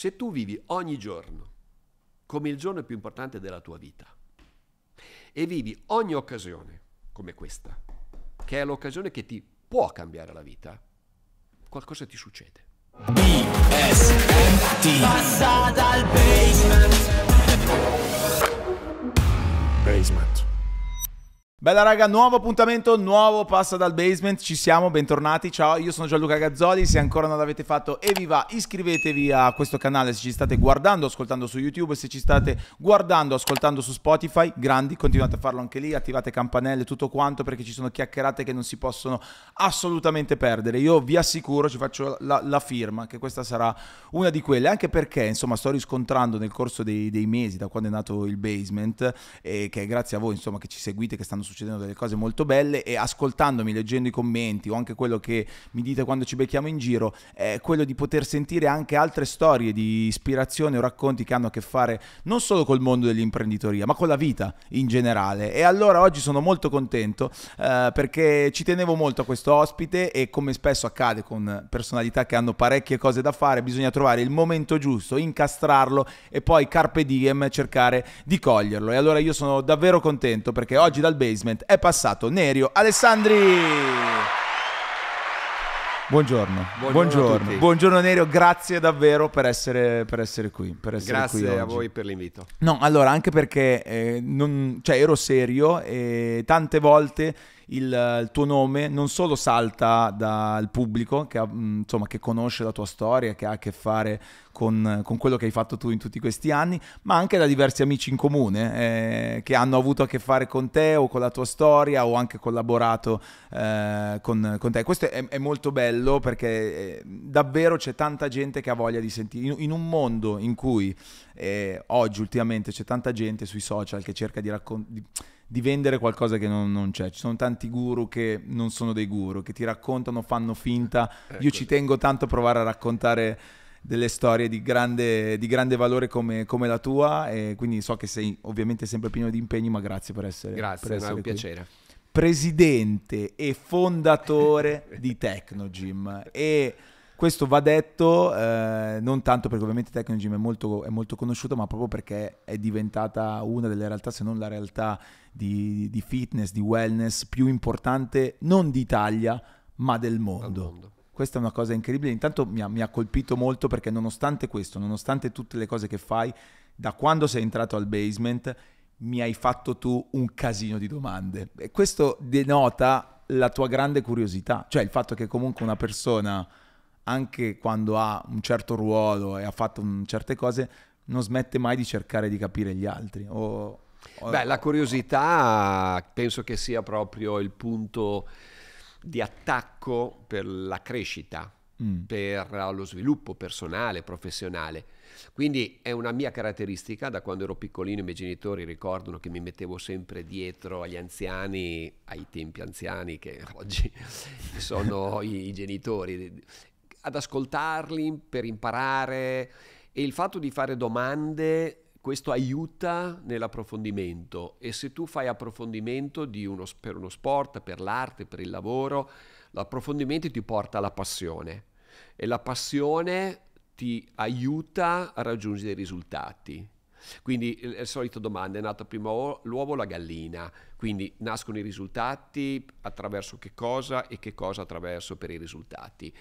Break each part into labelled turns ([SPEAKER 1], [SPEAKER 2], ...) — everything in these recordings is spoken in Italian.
[SPEAKER 1] Se tu vivi ogni giorno come il giorno più importante della tua vita e vivi ogni occasione come questa, che è l'occasione che ti può cambiare la vita, qualcosa ti succede. BSMT Passa dal basement
[SPEAKER 2] Basement Bella raga, nuovo appuntamento, nuovo Passa dal Basement, ci siamo, bentornati, ciao, io sono Gianluca Gazzoli, se ancora non l'avete fatto e vi va iscrivetevi a questo canale se ci state guardando, ascoltando su YouTube, se ci state guardando, ascoltando su Spotify, grandi, continuate a farlo anche lì, attivate campanelle, tutto quanto perché ci sono chiacchierate che non si possono assolutamente perdere, io vi assicuro, ci faccio la, la firma, che questa sarà una di quelle, anche perché insomma sto riscontrando nel corso dei, dei mesi, da quando è nato il Basement, e eh, che è grazie a voi insomma che ci seguite, che stanno succedendo delle cose molto belle e ascoltandomi, leggendo i commenti o anche quello che mi dite quando ci becchiamo in giro, è quello di poter sentire anche altre storie di ispirazione o racconti che hanno a che fare non solo col mondo dell'imprenditoria, ma con la vita in generale. E allora oggi sono molto contento eh, perché ci tenevo molto a questo ospite e come spesso accade con personalità che hanno parecchie cose da fare, bisogna trovare il momento giusto, incastrarlo e poi carpe diem cercare di coglierlo. E allora io sono davvero contento perché oggi dal base basement è passato Nerio Alessandri. Buongiorno. Buongiorno, buongiorno, buongiorno Nerio, grazie davvero per essere, per essere qui. Per essere grazie qui a voi per l'invito. No, allora, anche perché eh, non, cioè, ero serio e tante volte il, eh, il tuo nome non solo salta dal pubblico che, mm, insomma, che, conosce la tua storia, che ha a che fare con, con, quello che hai fatto tu in tutti questi anni, ma anche da diversi amici in comune eh, che hanno avuto a che fare con te o con la tua storia o anche collaborato eh, con, con, te. Questo è, è molto bello perché eh, davvero c'è tanta gente che ha voglia di sentire. In, in un mondo in cui eh, oggi ultimamente c'è tanta gente sui social che cerca di raccontare di vendere qualcosa che non, non, c'è. Ci sono tanti guru che non sono dei guru, che ti raccontano, fanno finta. Eh, ecco. Io ci tengo tanto a provare a raccontare delle storie di grande, di grande valore come, come, la tua e quindi so che sei ovviamente sempre pieno di impegni, ma grazie per essere Grazie, per essere è un qui. piacere. Presidente e fondatore di Tecnogym e questo va detto eh, non tanto perché ovviamente Techno è molto, è molto conosciuto, ma proprio perché è diventata una delle realtà, se non la realtà di, di fitness, di wellness più importante non d'Italia, ma del mondo. mondo. Questa è una cosa incredibile. Intanto mi ha, mi ha colpito molto perché nonostante questo, nonostante tutte le cose che fai, da quando sei entrato al basement mi hai fatto tu un casino di domande. E questo denota la tua grande curiosità, cioè il fatto che comunque una persona anche quando ha un certo ruolo e ha fatto un, certe cose, non smette mai di cercare di capire gli altri. O,
[SPEAKER 1] o, Beh, la curiosità penso che sia proprio il punto di attacco per la crescita, mm. per lo sviluppo personale, professionale. Quindi è una mia caratteristica, da quando ero piccolino i miei genitori ricordano che mi mettevo sempre dietro agli anziani, ai tempi anziani che oggi sono i genitori, ad ascoltarli per imparare e il fatto di fare domande questo aiuta nell'approfondimento e se tu fai approfondimento uno, per uno sport, per l'arte, per il lavoro, l'approfondimento ti porta alla passione e la passione ti aiuta a raggiungere i risultati. Quindi la solita domanda è nata prima l'uovo o la gallina? Quindi nascono i risultati attraverso che cosa e che cosa attraverso per i risultati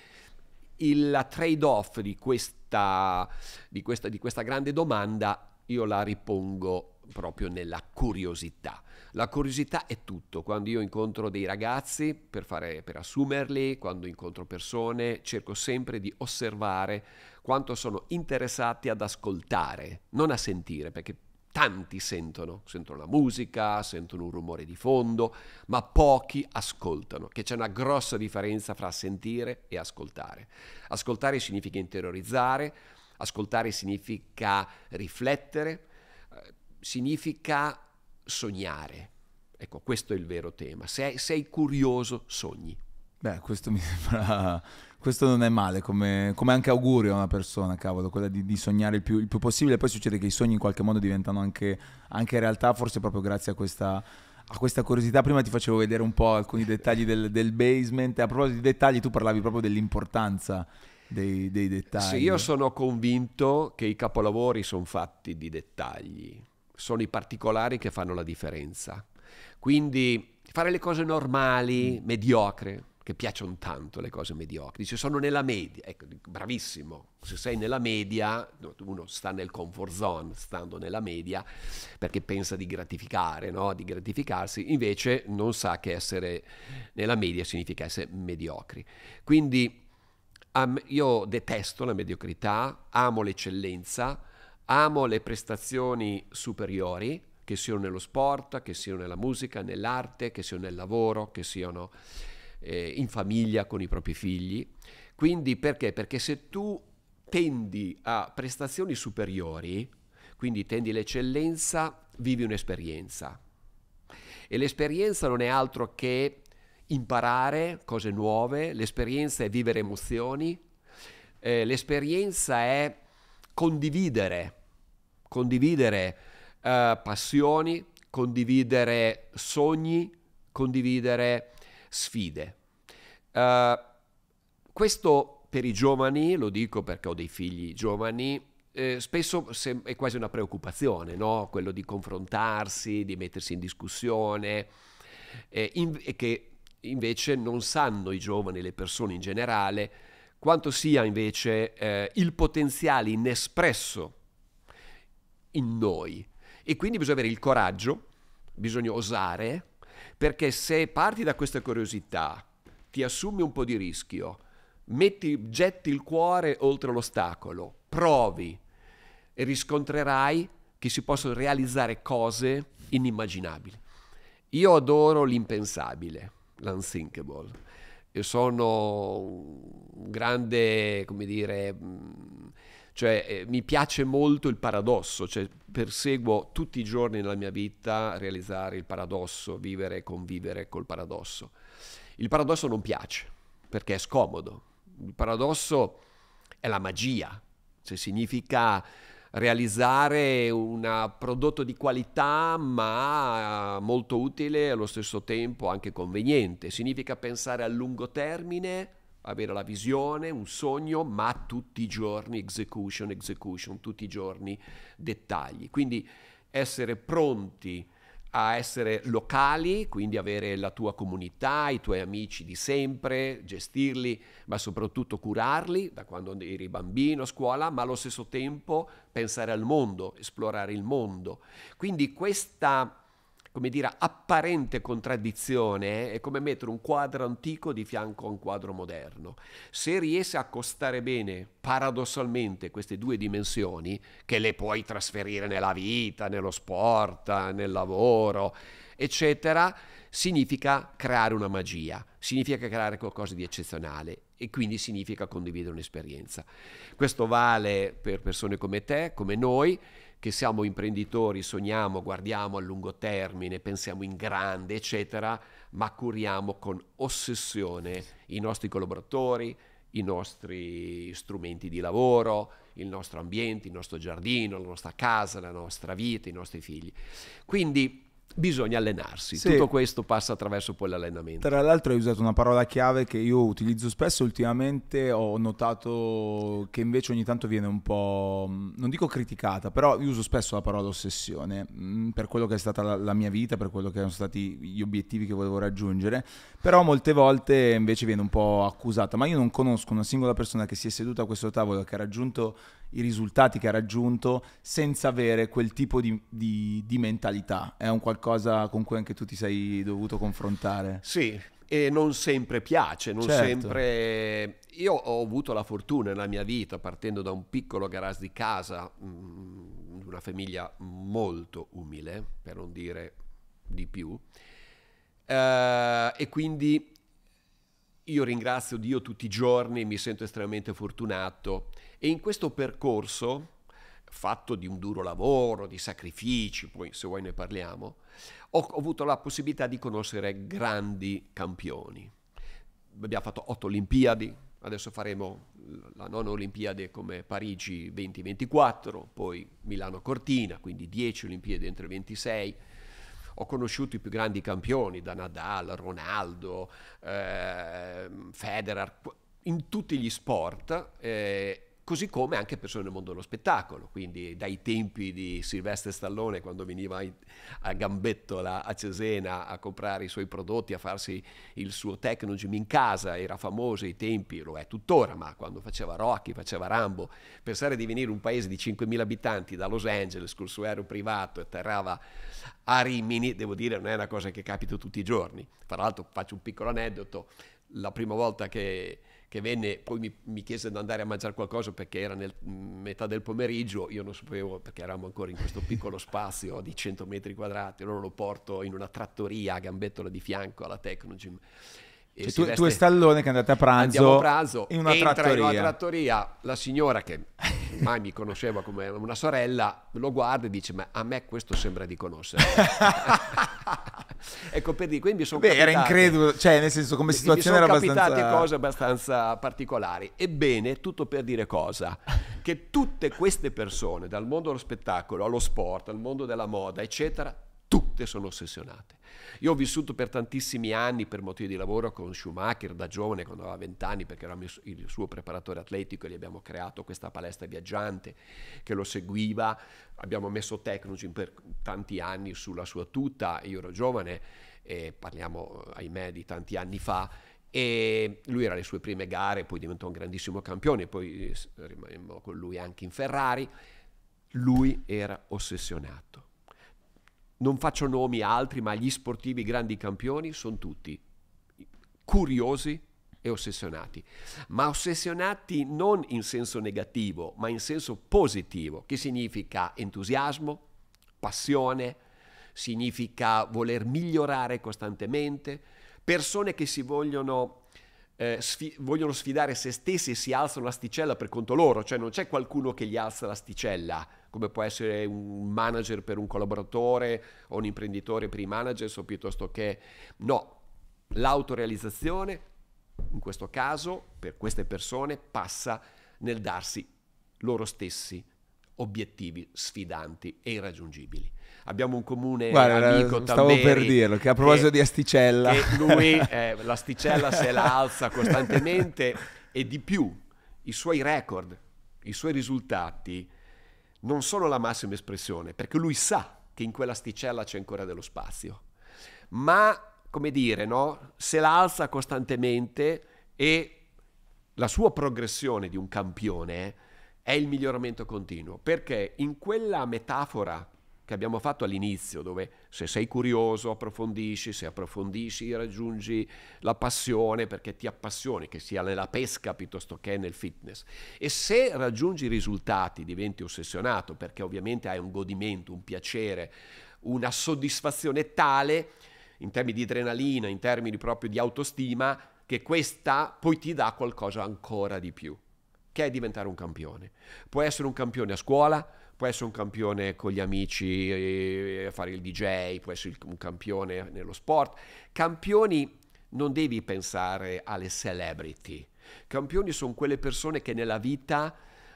[SPEAKER 1] il trade-off di questa, di, questa, di questa grande domanda io la ripongo proprio nella curiosità. La curiosità è tutto. Quando io incontro dei ragazzi per, fare, per, assumerli, quando incontro persone, cerco sempre di osservare quanto sono interessati ad ascoltare, non a sentire, perché tanti sentono, sentono la musica, sentono un rumore di fondo, ma pochi ascoltano, che c'è una grossa differenza fra sentire e ascoltare. Ascoltare significa interiorizzare, ascoltare significa riflettere, eh, significa sognare. Ecco, questo è il vero tema. Se sei curioso, sogni.
[SPEAKER 2] Beh, questo mi sembra questo non è male, come, come anche augurio a una persona, cavolo, quella di, di sognare il più, il più, possibile. Poi succede che i sogni in qualche modo diventano anche, anche realtà, forse proprio grazie a questa a questa curiosità. Prima ti facevo vedere un po' alcuni dettagli del, del basement. A proposito di dettagli, tu parlavi proprio dell'importanza dei, dei dettagli. Sì, io
[SPEAKER 1] sono convinto che i capolavori sono fatti di dettagli, sono i particolari che fanno la differenza. Quindi fare le cose normali, mm. mediocre, che piacciono tanto le cose mediocri. Dice sono nella media, ecco, bravissimo, se sei nella media, uno sta nel comfort zone, stando nella media, perché pensa di gratificare, no? di gratificarsi, invece non sa che essere nella media significa essere mediocri. Quindi um, io detesto la mediocrità, amo l'eccellenza, amo le prestazioni superiori, che siano nello sport, che siano nella musica, nell'arte, che siano nel lavoro, che siano eh, in famiglia con i propri figli. Quindi perché? Perché se tu tendi a prestazioni superiori, quindi tendi l'eccellenza, vivi un'esperienza. E l'esperienza non è altro che imparare cose nuove, l'esperienza è vivere emozioni, eh, l'esperienza è condividere, condividere eh, passioni, condividere sogni, condividere sfide. Uh, questo per i giovani, lo dico perché ho dei figli giovani, eh, spesso è quasi una preoccupazione, no? quello di confrontarsi, di mettersi in discussione, eh, in, e che invece non sanno i giovani, le persone in generale, quanto sia invece eh, il potenziale inespresso in noi. E quindi bisogna avere il coraggio, bisogna osare, perché se parti da questa curiosità, ti assumi un po' di rischio, metti, getti il cuore oltre l'ostacolo, provi e riscontrerai che si possono realizzare cose inimmaginabili. Io adoro l'impensabile, l'unthinkable. Io sono un grande, come dire mm, cioè, eh, mi piace molto il paradosso, cioè perseguo tutti i giorni nella mia vita realizzare il paradosso, vivere e convivere col paradosso. Il paradosso non piace, perché è scomodo. Il paradosso è la magia, cioè significa realizzare un prodotto di qualità ma molto utile e allo stesso tempo anche conveniente. Significa pensare a lungo termine avere la visione, un sogno, ma tutti i giorni execution, execution, tutti i giorni dettagli. Quindi essere pronti a essere locali, quindi avere la tua comunità, i tuoi amici di sempre, gestirli, ma soprattutto curarli da quando eri bambino a scuola, ma allo stesso tempo pensare al mondo, esplorare il mondo. Quindi questa come dire, apparente contraddizione eh, è come mettere un quadro antico di fianco a un quadro moderno. Se riesce a costare bene, paradossalmente, queste due dimensioni, che le puoi trasferire nella vita, nello sport, nel lavoro, eccetera, significa creare una magia, significa creare qualcosa di eccezionale e quindi significa condividere un'esperienza. Questo vale per persone come te, come noi, che siamo imprenditori, sogniamo, guardiamo a lungo termine, pensiamo in grande, eccetera, ma curiamo con ossessione i nostri collaboratori, i nostri strumenti di lavoro, il nostro ambiente, il nostro giardino, la nostra casa, la nostra vita, i nostri figli. Quindi bisogna allenarsi. Sì. Tutto questo passa attraverso poi l'allenamento.
[SPEAKER 2] Tra l'altro hai usato una parola chiave che io utilizzo spesso ultimamente, ho notato che invece ogni tanto viene un po', mm, non dico criticata, però io uso spesso la parola ossessione mm, per quello che è stata la, la mia vita, per quello che sono stati gli obiettivi che volevo raggiungere, però molte volte invece viene un po' accusata, ma io non conosco una singola persona che si è seduta a questo tavolo e che ha raggiunto i risultati che ha raggiunto senza avere quel tipo di, di, di, mentalità. È un qualcosa con cui anche tu ti sei dovuto confrontare. Sì, e non sempre piace, non certo.
[SPEAKER 1] sempre... Io ho avuto la fortuna nella mia vita, partendo da un piccolo garage di casa, mm, di una famiglia molto umile, per non dire di più, eh, e quindi io ringrazio Dio tutti i giorni, mi sento estremamente fortunato e in questo percorso, fatto di un duro lavoro, di sacrifici, poi se vuoi ne parliamo, ho, ho avuto la possibilità di conoscere grandi campioni. Abbiamo fatto otto Olimpiadi, adesso faremo la nona Olimpiade come Parigi 2024, poi Milano Cortina, quindi 10 Olimpiadi entro il 26. Ho conosciuto i più grandi campioni, da Nadal, Ronaldo, eh, Federer, in tutti gli sport eh, così come anche persone nel mondo dello spettacolo, quindi dai tempi di Silvestre Stallone quando veniva a Gambettola a Cesena a comprare i suoi prodotti, a farsi il suo techno gym in casa, era famoso ai tempi, lo è tuttora, ma quando faceva Rocky, faceva Rambo, pensare di venire in un paese di 5.000 abitanti da Los Angeles col suo aereo privato e atterrava a Rimini, devo dire non è una cosa che capita tutti i giorni. Tra l'altro faccio un piccolo aneddoto, la prima volta che che venne, poi mi, mi chiese di andare a mangiare qualcosa perché era nel metà del pomeriggio, io non sapevo perché eravamo ancora in questo piccolo spazio di 100 metri quadrati, allora lo porto in una trattoria a Gambettola di fianco alla Technogym. E cioè, tu, tu, e
[SPEAKER 2] Stallone che andate a pranzo, a pranzo in una trattoria. in una
[SPEAKER 1] trattoria, la signora che mai mi conosceva come una sorella, lo guarda e dice ma a me questo sembra di conoscere. ecco per dire, quindi mi sono Beh, era incredulo,
[SPEAKER 2] cioè nel senso come situazione era abbastanza... sono capitate cose
[SPEAKER 1] abbastanza particolari. Ebbene, tutto per dire cosa? Che tutte queste persone, dal mondo dello spettacolo allo sport, al mondo della moda, eccetera, tutte sono ossessionate. Io ho vissuto per tantissimi anni per motivi di lavoro con Schumacher da giovane, quando aveva 20 anni, perché eravamo il suo preparatore atletico e gli abbiamo creato questa palestra viaggiante che lo seguiva. Abbiamo messo Technogym per tanti anni sulla sua tuta, io ero giovane, e parliamo ahimè di tanti anni fa, e lui era alle sue prime gare, poi diventò un grandissimo campione, poi eh, rimanemmo con lui anche in Ferrari. Lui era ossessionato non faccio nomi altri, ma gli sportivi grandi campioni sono tutti curiosi e ossessionati, ma ossessionati non in senso negativo, ma in senso positivo, che significa entusiasmo, passione, significa voler migliorare costantemente, persone che si vogliono eh, sfi- vogliono sfidare se stessi e si alzano l'asticella per conto loro, cioè non c'è qualcuno che gli alza l'asticella, come può essere un manager per un collaboratore o un imprenditore per i managers o piuttosto che no, l'autorealizzazione in questo caso per queste persone passa nel darsi loro stessi obiettivi sfidanti e irraggiungibili. Abbiamo un comune Guarda, amico stavo Tamberi, per dirlo che a proposito che, di asticella lui eh, l'asticella se la alza costantemente e di più i suoi record, i suoi risultati non sono la massima espressione, perché lui sa che in quell'asticella c'è ancora dello spazio, ma come dire, no? se la alza costantemente e la sua progressione di un campione è il miglioramento continuo, perché in quella metafora che abbiamo fatto all'inizio, dove se sei curioso approfondisci, se approfondisci raggiungi la passione perché ti appassioni, che sia nella pesca piuttosto che nel fitness. E se raggiungi risultati diventi ossessionato perché ovviamente hai un godimento, un piacere, una soddisfazione tale in termini di adrenalina, in termini proprio di autostima, che questa poi ti dà qualcosa ancora di più, che è diventare un campione. Puoi essere un campione a scuola, può essere un campione con gli amici eh, a fare il DJ, può essere un campione nello sport. Campioni non devi pensare alle celebrity. Campioni sono quelle persone che nella vita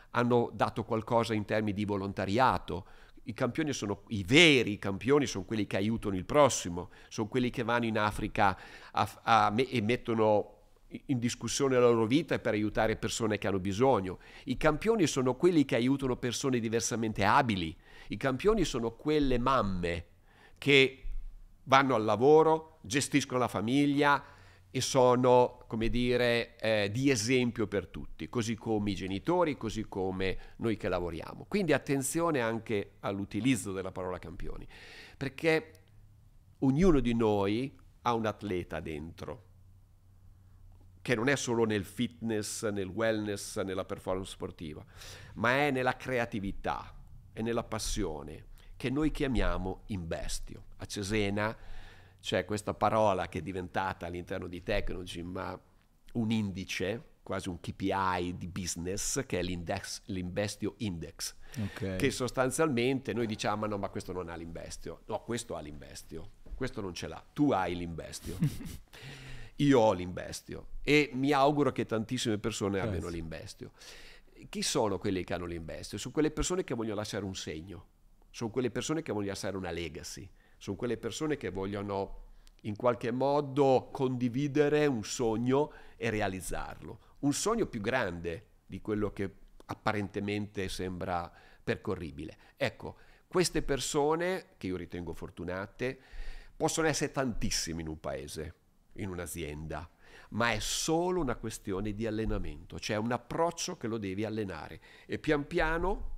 [SPEAKER 1] hanno dato qualcosa in termini di volontariato. I campioni sono i veri campioni, sono quelli che aiutano il prossimo, sono quelli che vanno in Africa a, a, a, e mettono in discussione la loro vita e per aiutare persone che hanno bisogno. I campioni sono quelli che aiutano persone diversamente abili. I campioni sono quelle mamme che vanno al lavoro, gestiscono la famiglia e sono, come dire, eh, di esempio per tutti, così come i genitori, così come noi che lavoriamo. Quindi attenzione anche all'utilizzo della parola campioni, perché ognuno di noi ha un atleta dentro che non è solo nel fitness, nel wellness, nella performance sportiva, ma è nella creatività, e nella passione, che noi chiamiamo investio. A Cesena c'è questa parola che è diventata all'interno di Technology, ma un indice, quasi un KPI di business, che è l'index, l'investio index, okay. che sostanzialmente noi diciamo ah, no, ma questo non ha l'investio, no, questo ha l'investio, questo non ce l'ha, tu hai l'investio. io ho l'investio e mi auguro che tantissime persone Grazie. abbiano l'investio. Chi sono quelli che hanno l'investio? Sono quelle persone che vogliono lasciare un segno, sono quelle persone che vogliono lasciare una legacy, sono quelle persone che vogliono in qualche modo condividere un sogno e realizzarlo. Un sogno più grande di quello che apparentemente sembra percorribile. Ecco, queste persone, che io ritengo fortunate, possono essere tantissime in un paese in un'azienda, ma è solo una questione di allenamento, cioè un approccio che lo devi allenare e pian piano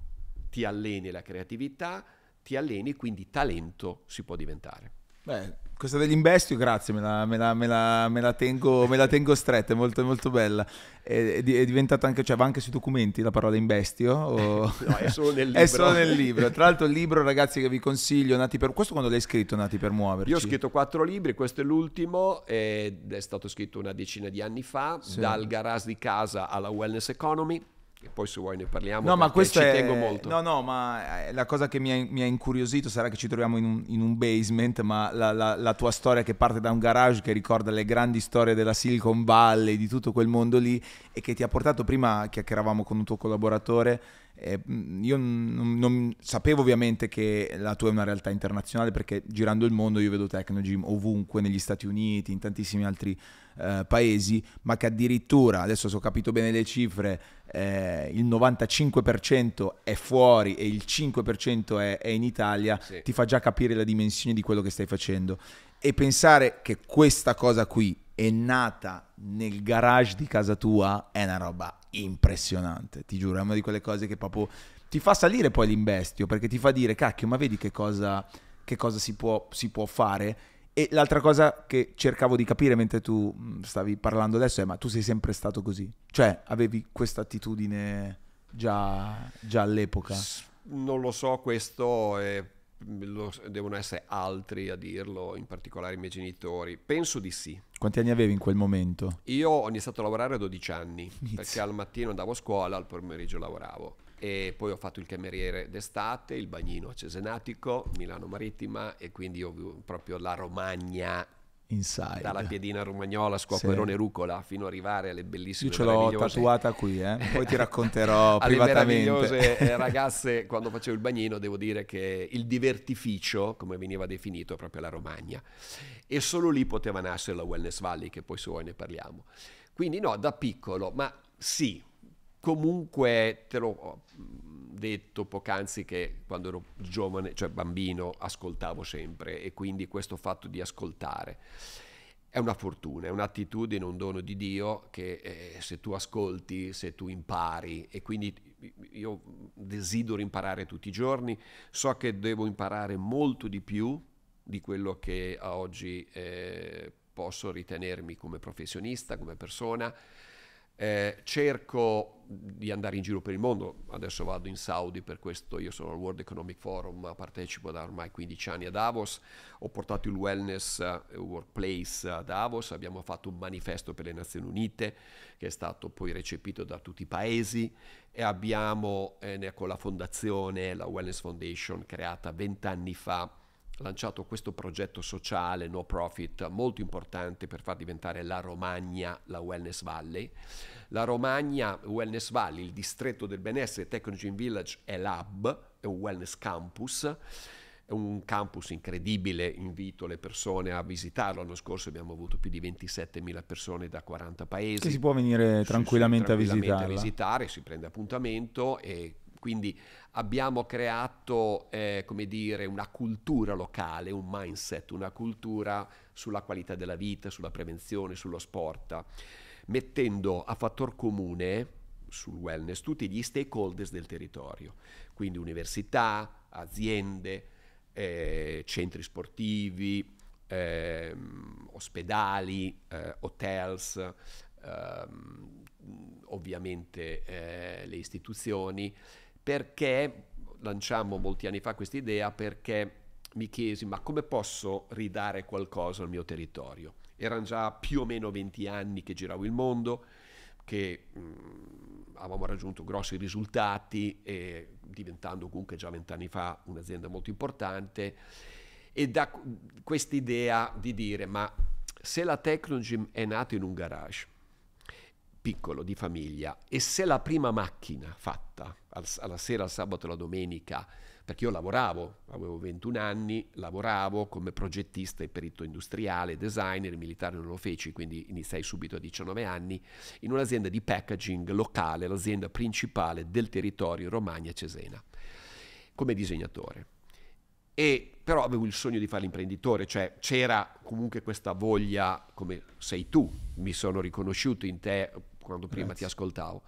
[SPEAKER 1] ti alleni la creatività, ti alleni, quindi talento si può diventare. Beh,
[SPEAKER 2] questa degli dell'Investio, grazie, me la, me, la, me, la, me la, tengo, me la tengo stretta, è molto, molto bella. È, è diventata anche, cioè va anche sui documenti la parola Investio? O... Eh, no, è solo nel libro. è solo nel libro. Tra l'altro il libro, ragazzi, che vi consiglio, Nati per... questo quando l'hai scritto, Nati per muoverci? Io ho scritto
[SPEAKER 1] quattro libri, questo è l'ultimo, ed è stato scritto una decina di anni fa, sì. dal garage di casa alla wellness economy e poi se vuoi ne parliamo. No, ma questo ci è... tengo molto. No,
[SPEAKER 2] no, ma eh, la cosa che mi ha, mi ha incuriosito sarà che ci troviamo in un, in un basement, ma la, la, la, tua storia che parte da un garage che ricorda le grandi storie della Silicon Valley, di tutto quel mondo lì, e che ti ha portato prima, chiacchieravamo con un tuo collaboratore, eh, mm, io non, non, sapevo ovviamente che la tua è una realtà internazionale perché girando il mondo io vedo Technogym ovunque, negli Stati Uniti, in tantissimi altri eh, paesi, ma che addirittura, adesso se ho capito bene le cifre, eh, il 95% è fuori e il 5% è, è in Italia, sì. ti fa già capire la dimensione di quello che stai facendo. E pensare che questa cosa qui è nata nel garage di casa tua è una roba impressionante, ti giuro, è una di quelle cose che proprio ti fa salire poi l'imbestio, perché ti fa dire, cacchio, ma vedi che cosa, che cosa si, può, si può fare? E l'altra cosa che cercavo di capire mentre tu mm, stavi parlando adesso è, ma tu sei sempre stato così? Cioè, avevi questa attitudine già, già all'epoca?
[SPEAKER 1] Non lo so, questo è lo, devono essere altri a dirlo, in particolare i miei genitori. Penso di sì.
[SPEAKER 2] Quanti anni avevi in quel momento?
[SPEAKER 1] Io ho iniziato a lavorare a 12 anni, Inizio. perché al mattino andavo a scuola, al pomeriggio lavoravo. E poi ho fatto il cameriere d'estate, il bagnino a Cesenatico, Milano Marittima e quindi io proprio la Romagna
[SPEAKER 2] Inside. Dalla
[SPEAKER 1] piedina romagnola, squacquerone sì. rucola, fino ad arrivare alle
[SPEAKER 2] bellissime Io ce l'ho tatuata qui, eh? poi ti racconterò alle privatamente. Alle meravigliose eh,
[SPEAKER 1] ragazze, quando facevo il bagnino, devo dire che il divertificio, come veniva definito, è proprio la Romagna. E solo lì poteva nascere la Wellness Valley, che poi se vuoi ne parliamo. Quindi no, da piccolo, ma sì, comunque te lo detto poc'anzi che quando ero giovane, cioè bambino, ascoltavo sempre e quindi questo fatto di ascoltare è una fortuna, è un'attitudine, un dono di Dio che eh, se tu ascolti, se tu impari e quindi io desidero imparare tutti i giorni, so che devo imparare molto di più di quello che a oggi eh, posso ritenermi come professionista, come persona eh, cerco di andare in giro per il mondo, adesso vado in Saudi per questo, io sono al World Economic Forum, partecipo da ormai 15 anni a Davos, ho portato il wellness uh, workplace a Davos, abbiamo fatto un manifesto per le Nazioni Unite che è stato poi recepito da tutti i paesi e abbiamo eh, con la fondazione, la Wellness Foundation creata 20 anni fa, lanciato questo progetto sociale no profit molto importante per far diventare la Romagna la Wellness Valley. La Romagna Wellness Valley, il distretto del benessere Technology Village è l'hub, è un wellness campus è un campus incredibile, invito le persone a visitarlo. L'anno scorso abbiamo avuto più di 27.000 persone da 40 paesi. Che si può
[SPEAKER 2] venire tranquillamente, si, tranquillamente a, a
[SPEAKER 1] visitare. Si prende appuntamento e quindi abbiamo creato, eh, come dire, una cultura locale, un mindset, una cultura sulla qualità della vita, sulla prevenzione, sullo sport, mettendo a fattor comune sul wellness tutti gli stakeholders del territorio, quindi università, aziende, eh, centri sportivi, eh, ospedali, eh, hotels, ehm, ovviamente eh, le istituzioni perché lanciammo molti anni fa questa idea perché mi chiesi ma come posso ridare qualcosa al mio territorio? Erano già più o meno 20 anni che giravo il mondo, che mh, mm, avevamo raggiunto grossi risultati, e, diventando comunque già vent'anni fa un'azienda molto importante, e da quest'idea di dire ma se la Technogym è nata in un garage, piccolo di famiglia e se la prima macchina fatta alla sera, al sabato e alla domenica, perché io lavoravo, avevo 21 anni, lavoravo come progettista e perito industriale, designer, militare non lo feci, quindi iniziai subito a 19 anni, in un'azienda di packaging locale, l'azienda principale del territorio Romagna-Cesena, come disegnatore. E però avevo il sogno di fare l'imprenditore, cioè c'era comunque questa voglia, come sei tu, mi sono riconosciuto in te quando prima Grazie. ti ascoltavo.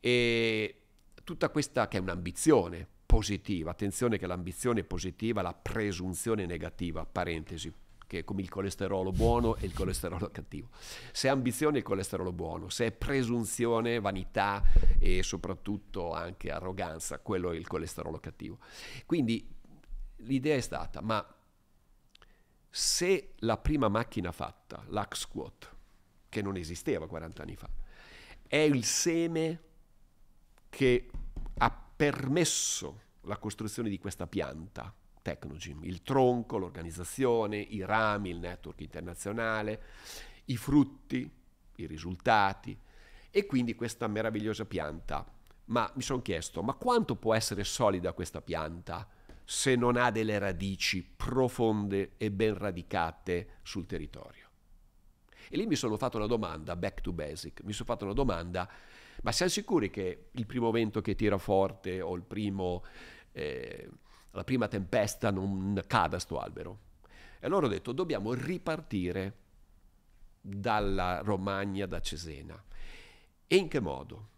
[SPEAKER 1] E tutta questa che è un'ambizione positiva, attenzione che l'ambizione positiva, la presunzione negativa, parentesi, che è come il colesterolo buono e il colesterolo cattivo. Se è ambizione è il colesterolo buono, se è presunzione, vanità e soprattutto anche arroganza, quello è il colesterolo cattivo. Quindi l'idea è stata, ma se la prima macchina fatta, l'Axe Squat, che non esisteva 40 anni fa, è il seme che ha permesso la costruzione di questa pianta, Technogym, il tronco, l'organizzazione, i rami, il network internazionale, i frutti, i risultati e quindi questa meravigliosa pianta. Ma mi sono chiesto, ma quanto può essere solida questa pianta se non ha delle radici profonde e ben radicate sul territorio? E lì mi sono fatto la domanda, back to basic, mi sono fatto la domanda, ma siamo sicuri che il primo vento che tira forte o primo, eh, la prima tempesta non cada sto albero? E allora ho detto, dobbiamo ripartire dalla Romagna, da Cesena. E in che modo?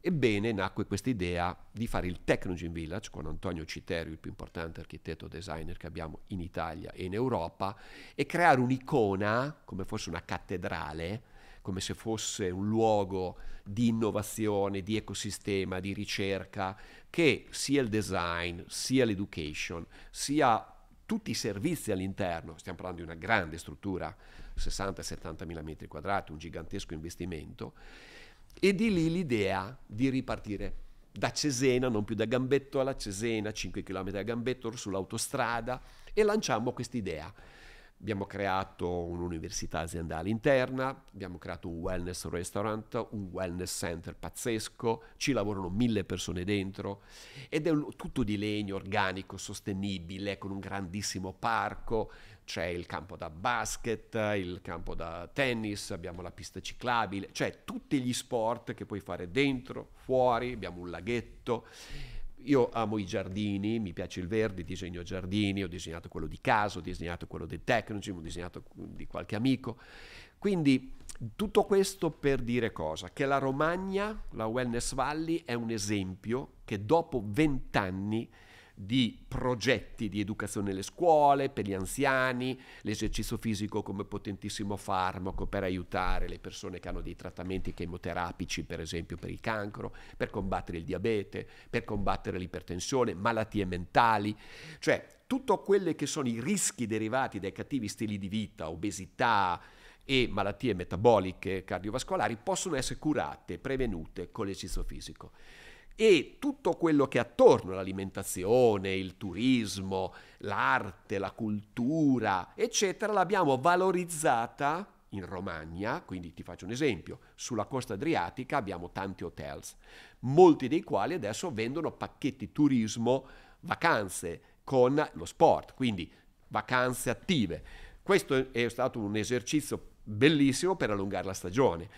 [SPEAKER 1] Ebbene, nacque questa idea di fare il Technogen Village con Antonio Citerio, il più importante architetto designer che abbiamo in Italia e in Europa, e creare un'icona come fosse una cattedrale, come se fosse un luogo di innovazione, di ecosistema, di ricerca, che sia il design, sia l'education, sia tutti i servizi all'interno, stiamo parlando di una grande struttura, 60-70 mila metri quadrati, un gigantesco investimento, e di lì l'idea di ripartire da Cesena, non più da Gambetto alla Cesena, 5 km da Gambetto sull'autostrada e lanciammo quest'idea. Abbiamo creato un'università aziendale interna, abbiamo creato un wellness restaurant, un wellness center pazzesco, ci lavorano mille persone dentro ed è tutto di legno, organico, sostenibile, con un grandissimo parco, c'è il campo da basket, il campo da tennis, abbiamo la pista ciclabile, cioè tutti gli sport che puoi fare dentro, fuori, abbiamo un laghetto. Io amo i giardini, mi piace il verde, disegno giardini, ho disegnato quello di casa, ho disegnato quello del Technogym, ho disegnato di qualche amico. Quindi tutto questo per dire cosa? Che la Romagna, la Wellness Valley, è un esempio che dopo vent'anni di progetti di educazione nelle scuole, per gli anziani, l'esercizio fisico come potentissimo farmaco per aiutare le persone che hanno dei trattamenti chemoterapici, per esempio per il cancro, per combattere il diabete, per combattere l'ipertensione, malattie mentali, cioè tutto quelli che sono i rischi derivati dai cattivi stili di vita, obesità, e malattie metaboliche cardiovascolari possono essere curate, prevenute con l'esercizio fisico e tutto quello che è attorno all'alimentazione, il turismo, l'arte, la cultura, eccetera, l'abbiamo valorizzata in Romagna, quindi ti faccio un esempio, sulla costa adriatica abbiamo tanti hotels, molti dei quali adesso vendono pacchetti turismo, vacanze con lo sport, quindi vacanze attive. Questo è stato un esercizio bellissimo per allungare la stagione.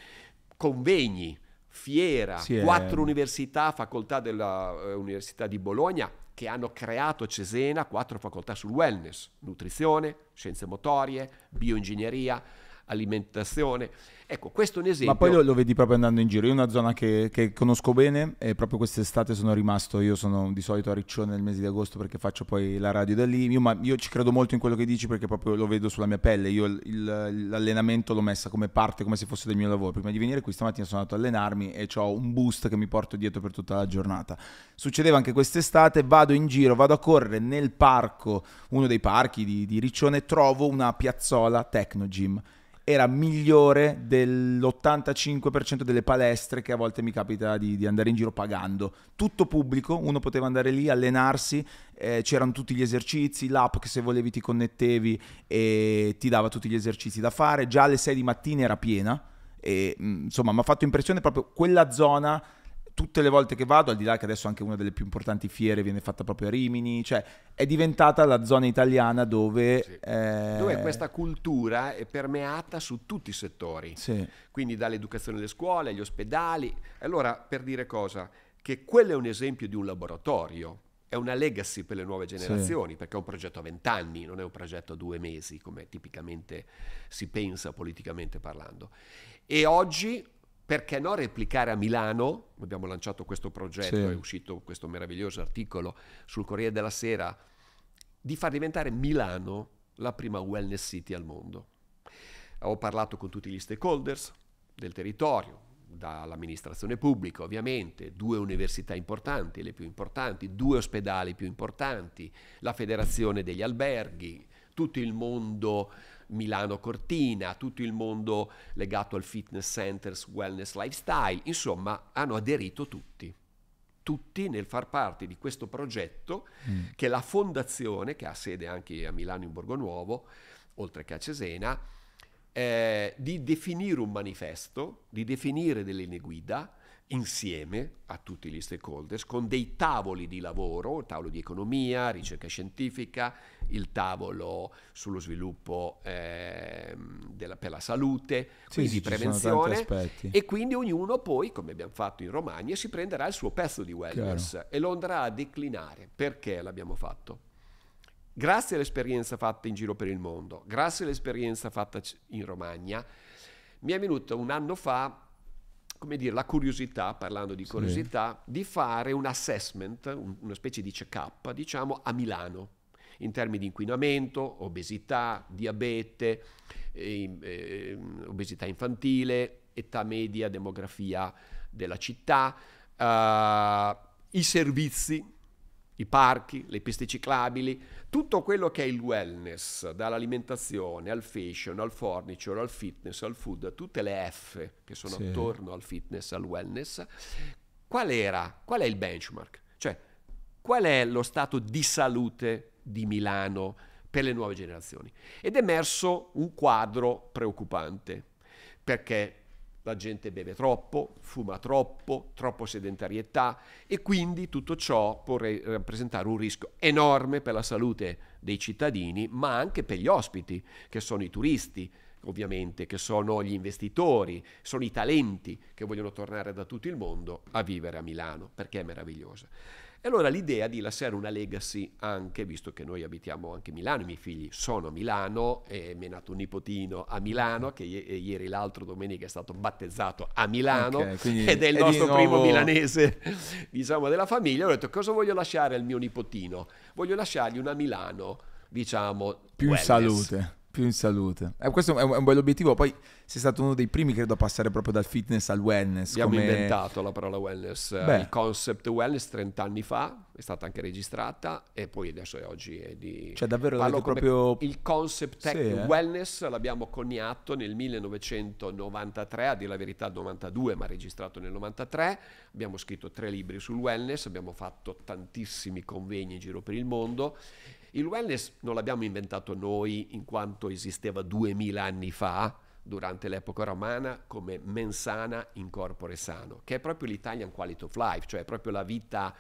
[SPEAKER 1] Convegni, fiera, sì, eh. quattro è... università, facoltà dell'Università eh, di Bologna che hanno creato Cesena quattro facoltà sul wellness, nutrizione, scienze motorie, bioingegneria alimentazione. Ecco, questo è un esempio. Ma poi lo, lo
[SPEAKER 2] vedi proprio andando in giro. Io una zona che, che, conosco bene e proprio quest'estate sono rimasto, io sono di solito a Riccione nel mese di agosto perché faccio poi la radio da lì, io, ma io ci credo molto in quello che dici perché proprio lo vedo sulla mia pelle. Io il, il, l'allenamento l'ho messa come parte, come se fosse del mio lavoro. Prima di venire qui stamattina sono andato a allenarmi e ho un boost che mi porto dietro per tutta la giornata. Succedeva anche quest'estate, vado in giro, vado a correre nel parco, uno dei parchi di, di Riccione, trovo una piazzola Tecno Gym era migliore dell'85% delle palestre che a volte mi capita di, di andare in giro pagando. Tutto pubblico, uno poteva andare lì, allenarsi, eh, c'erano tutti gli esercizi, l'app che se volevi ti connettevi e ti dava tutti gli esercizi da fare, già alle 6 di mattina era piena e mm, insomma mi ha fatto impressione proprio quella zona tutte le volte che vado, al di là che adesso anche una delle più importanti fiere viene fatta proprio a Rimini, cioè è diventata la zona italiana dove... Sì. Eh... Dove questa
[SPEAKER 1] cultura è permeata su tutti i settori, sì. quindi dall'educazione alle scuole, agli ospedali. Allora, per dire cosa? Che quello è un esempio di un laboratorio, è una legacy per le nuove generazioni, sì. perché è un progetto a vent'anni, non è un progetto a due mesi, come tipicamente si pensa politicamente parlando. E oggi perché no replicare a Milano? Abbiamo lanciato questo progetto, sì. è uscito questo meraviglioso articolo sul Corriere della Sera, di far diventare Milano la prima wellness city al mondo. Ho parlato con tutti gli stakeholders del territorio, dall'amministrazione pubblica ovviamente, due università importanti, le più importanti, due ospedali più importanti, la federazione degli alberghi, tutto il mondo Milano Cortina, tutto il mondo legato al fitness centers, wellness, lifestyle, insomma hanno aderito tutti, tutti nel far parte di questo progetto mm. che la fondazione, che ha sede anche a Milano in Borgo Nuovo, oltre che a Cesena, eh, di definire un manifesto, di definire delle linee guida, insieme a tutti gli stakeholders con dei tavoli di lavoro, il tavolo di economia, ricerca scientifica, il tavolo sullo sviluppo eh, della, per la salute, sì, quindi sì, prevenzione e quindi ognuno poi, come abbiamo fatto in Romagna, si prenderà il suo pezzo di wellness Chiaro. e lo andrà a declinare. Perché l'abbiamo fatto? Grazie all'esperienza fatta in giro per il mondo, grazie all'esperienza fatta in Romagna, mi è venuto un anno fa come dire, la curiosità, parlando di curiosità, sì. di fare un assessment, un, una specie di check-up, diciamo, a Milano in termini di inquinamento, obesità, diabete, eh, eh, obesità infantile, età media, demografia della città, eh, i servizi i parchi, le piste ciclabili, tutto quello che è il wellness, dall'alimentazione al fashion, al furniture, al fitness, al food, tutte le F che sono sì. attorno al fitness, al wellness, qual era, qual è il benchmark? Cioè, qual è lo stato di salute di Milano per le nuove generazioni? Ed è emerso un quadro preoccupante, perché la gente beve troppo, fuma troppo, troppo sedentarietà e quindi tutto ciò può rappresentare un rischio enorme per la salute dei cittadini, ma anche per gli ospiti, che sono i turisti, ovviamente, che sono gli investitori, sono i talenti che vogliono tornare da tutto il mondo a vivere a Milano, perché è meravigliosa. E allora l'idea di lasciare una legacy anche, visto che noi abitiamo anche Milano, i miei figli sono a Milano, e mi è nato un nipotino a Milano, che i- ieri l'altro domenica è stato battezzato a Milano, okay, ed è il è nostro nuovo... primo milanese, diciamo, della famiglia. Ho detto, cosa voglio lasciare al mio nipotino? Voglio lasciargli una Milano, diciamo, più wellness. salute
[SPEAKER 2] più in salute. Eh, questo è un, è un bell'obiettivo. Poi sei stato uno dei primi, credo, a passare proprio dal fitness al wellness. Abbiamo come... inventato
[SPEAKER 1] la parola wellness. Eh, Beh. Il concept wellness 30 anni fa è stata anche registrata e poi adesso è oggi è di... Cioè davvero Parlo proprio... Il concept sì, eh? wellness l'abbiamo coniato nel 1993, a dire la verità 92, ma registrato nel 93. Abbiamo scritto tre libri sul wellness, abbiamo fatto tantissimi convegni in giro per il mondo il wellness non l'abbiamo inventato noi in quanto esisteva 2000 anni fa, durante l'epoca romana, come mensana in corpore sano, che è proprio l'Italian quality of life, cioè proprio la vita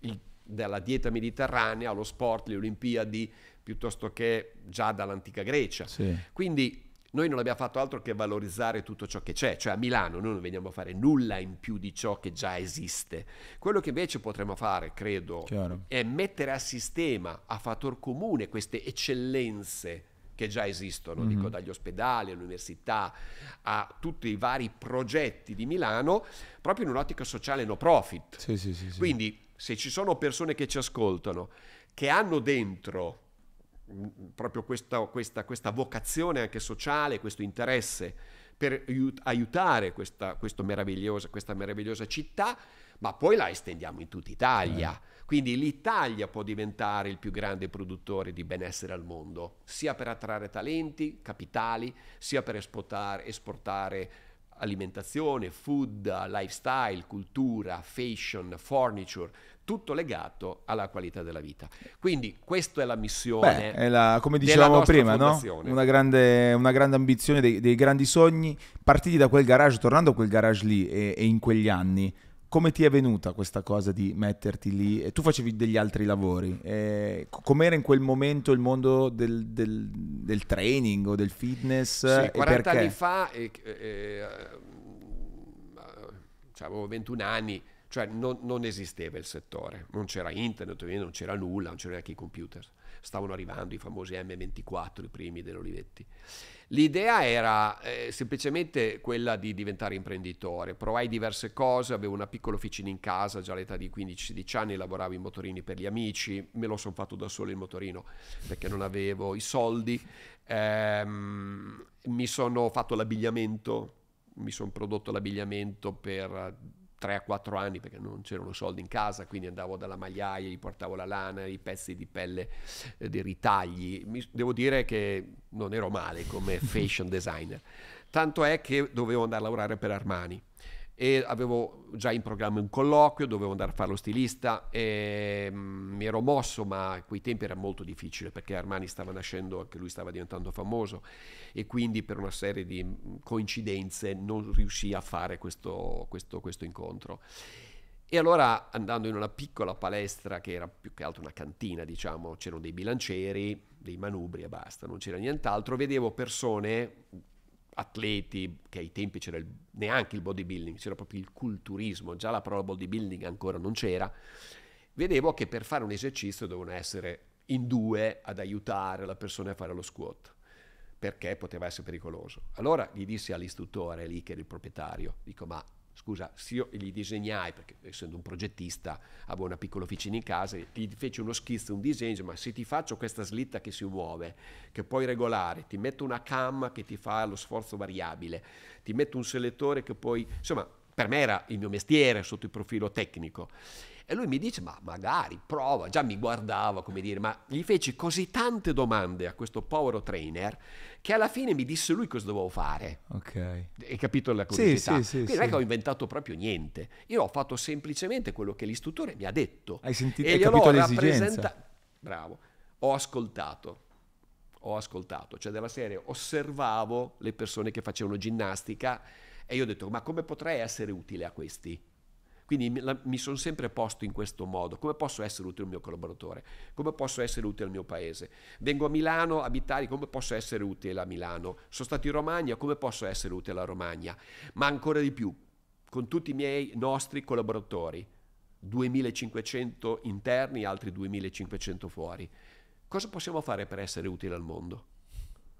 [SPEAKER 1] il, dalla dieta mediterranea lo sport, le Olimpiadi, piuttosto che già dall'antica Grecia. Sì. Quindi noi non abbiamo fatto altro che valorizzare tutto ciò che c'è, cioè a Milano noi non veniamo a fare nulla in più di ciò che già esiste. Quello che invece potremmo fare, credo, Chiaro. è mettere a sistema, a fattor comune, queste eccellenze che già esistono, mm-hmm. dico mhm. dagli ospedali all'università a tutti i vari progetti di Milano, proprio in un'ottica sociale no profit. Sì, sì, sì, Quindi se ci sono persone che ci ascoltano, che hanno dentro Mm, proprio questa, questa, questa vocazione anche sociale, questo interesse per aiutare questa, meravigliosa, questa meravigliosa città, ma poi la estendiamo in tutta Italia. Eh. Quindi l'Italia può diventare il più grande produttore di benessere al mondo, sia per attrarre talenti, capitali, sia per esportare, esportare alimentazione, food, lifestyle, cultura, fashion, furniture, tutto legato alla qualità della vita. Quindi questa è la missione. Beh, è la, come dicevamo prima, no? una,
[SPEAKER 2] grande, una, grande, ambizione, dei, dei, grandi sogni, partiti da quel garage, tornando a quel garage lì e, e, in quegli anni. Come ti è venuta questa cosa di metterti lì? Tu facevi degli altri lavori. Eh, com'era in quel momento il mondo del, del, del training o del fitness? Sì, 40 anni
[SPEAKER 1] fa, eh, eh, avevo 21 anni, cioè non, non, esisteva il settore, non c'era internet, non c'era nulla, non c'erano neanche i computer, stavano arrivando i famosi M24, i primi dell'Olivetti. L'idea era eh, semplicemente quella di diventare imprenditore, provai diverse cose, avevo una piccola officina in casa, già all'età di 15-16 anni lavoravo in motorini per gli amici, me lo sono fatto da solo il motorino perché non avevo i soldi, ehm, mi sono fatto l'abbigliamento, mi sono prodotto l'abbigliamento per 3 a 4 anni perché non c'erano soldi in casa, quindi andavo dalla magliaia, gli portavo la lana, i pezzi di pelle, eh, dei ritagli. Mi, devo dire che non ero male come fashion designer. Tanto è che dovevo andare a lavorare per Armani e avevo già in programma un colloquio, dovevo andare a fare lo stilista e mm, mi ero mosso, ma a quei tempi era molto difficile perché Armani stava nascendo, anche lui stava diventando famoso e quindi per una serie di mm, coincidenze non riuscì a fare questo, questo, questo incontro. E allora andando in una piccola palestra che era più che altro una cantina, diciamo, c'erano dei bilancieri, dei manubri e basta, non c'era nient'altro, vedevo persone atleti, che ai tempi c'era il, neanche il bodybuilding, c'era proprio il culturismo, già la parola bodybuilding ancora non c'era, vedevo che per fare un esercizio dovevano essere in due ad aiutare la persona a fare lo squat perché poteva essere pericoloso. Allora gli dissi all'istruttore lì che era il proprietario, dico ma scusa, se io gli disegnai, perché essendo un progettista avevo una piccola officina in casa, gli feci uno schizzo, un disegno, ma se ti faccio questa slitta che si muove, che puoi regolare, ti metto una cam che ti fa lo sforzo variabile, ti metto un selettore che puoi, insomma, per me era il mio mestiere sotto il profilo tecnico. E lui mi dice, ma magari, prova, già mi guardava, come dire, ma gli feci così tante domande a questo povero trainer che alla fine mi disse lui cosa dovevo fare.
[SPEAKER 2] Ok. Hai
[SPEAKER 1] capito la curiosità? Sì, sì, sì, Quindi non è che ho inventato proprio niente. Io ho fatto semplicemente quello che l'istruttore mi ha detto. Hai sentito, e hai capito l'esigenza. Bravo. Ho ascoltato ho ascoltato, cioè della serie osservavo le persone che facevano ginnastica e io ho detto ma come potrei essere utile a questi? Quindi la, mi sono sempre posto in questo modo, come posso essere utile al mio collaboratore, come posso essere utile al mio paese. Vengo a Milano, a Bittari, come posso essere utile a Milano? Sono stato in Romagna, come posso essere utile a Romagna? Ma ancora di più, con tutti i miei nostri collaboratori, 2500 interni, altri 2500 fuori. Cosa possiamo fare per essere utili al mondo?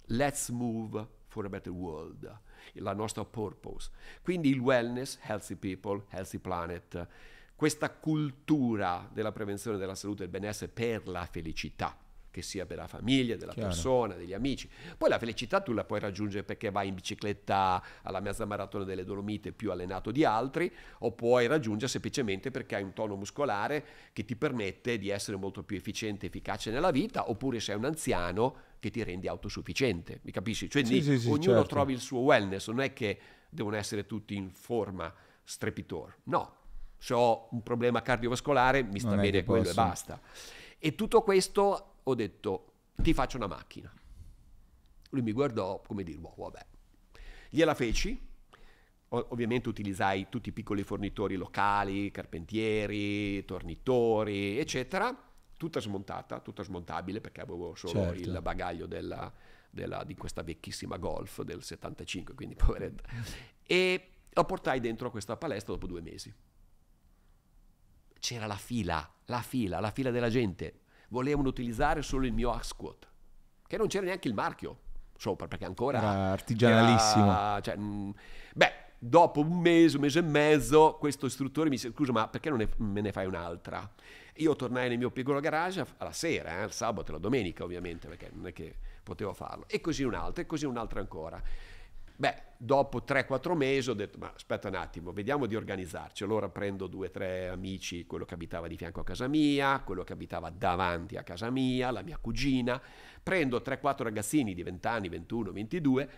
[SPEAKER 1] Let's move for a Better World, la nostra purpose. Quindi il wellness, healthy people, healthy planet, questa cultura della prevenzione della salute e del benessere per la felicità che sia della famiglia, della Chiaro. persona, degli amici. Poi la felicità tu la puoi raggiungere perché vai in bicicletta alla mezza maratona delle Dolomite più allenato di altri, o puoi raggiungere semplicemente perché hai un tono muscolare che ti permette di essere molto più efficiente e efficace nella vita, oppure sei un anziano che ti rendi autosufficiente, mi capisci? Cioè sì, sì, sì, ognuno certo. trovi il suo wellness, non è che devono essere tutti in forma strepitor, no. Se ho un problema cardiovascolare mi sta bene quello posso. e basta. E tutto questo ho detto ti faccio una macchina. Lui mi guardò come dire, boh, vabbè. Gliela feci, ovviamente utilizzai tutti i piccoli fornitori locali, carpentieri, tornitori, eccetera, tutta smontata, tutta smontabile perché avevo solo certo. il bagaglio della, della, di questa vecchissima Golf del 75, quindi poveretta. E la portai dentro a questa palestra dopo due mesi. C'era la fila, la fila, la fila della gente, volevano utilizzare solo il mio Asquot, che non c'era neanche il marchio sopra, perché ancora... Era artigianalissimo. Era, cioè, mh, mm, beh, dopo un mese, un mese e mezzo, questo istruttore mi dice, scusa, ma perché non ne, me ne fai un'altra? Io tornai nel mio piccolo garage alla sera, eh, il sabato e la domenica ovviamente, perché non è che potevo farlo. E così un'altra, e così un'altra ancora. Beh, dopo 3-4 mesi ho detto, ma aspetta un attimo, vediamo di organizzarci. Allora prendo due o tre amici, quello che abitava di fianco a casa mia, quello che abitava davanti a casa mia, la mia cugina, prendo 3-4 ragazzini di 20 anni, 21, 22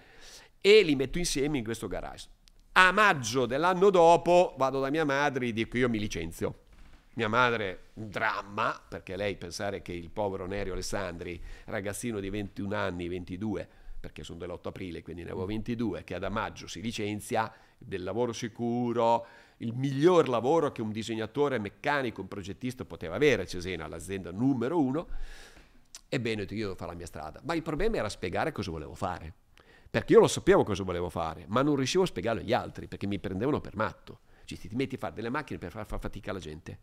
[SPEAKER 1] e li metto insieme in questo garage. A maggio dell'anno dopo vado da mia madre e dico io mi licenzio. Mia madre, un dramma, perché lei pensare che il povero Nerio Alessandri, ragazzino di 21 anni, 22, perché sono dell'8 aprile, quindi ne avevo 22, mm. che da maggio si licenzia, del lavoro sicuro, il miglior lavoro che un disegnatore meccanico, un progettista poteva avere, Cesena, l'azienda numero uno, ebbene io devo fare la mia strada. Ma il problema era spiegare cosa volevo fare, perché io lo sapevo cosa volevo fare, ma non riuscivo a spiegarlo agli altri, perché mi prendevano per matto. Cioè, ti metti a fare delle macchine per far, far fatica alla gente,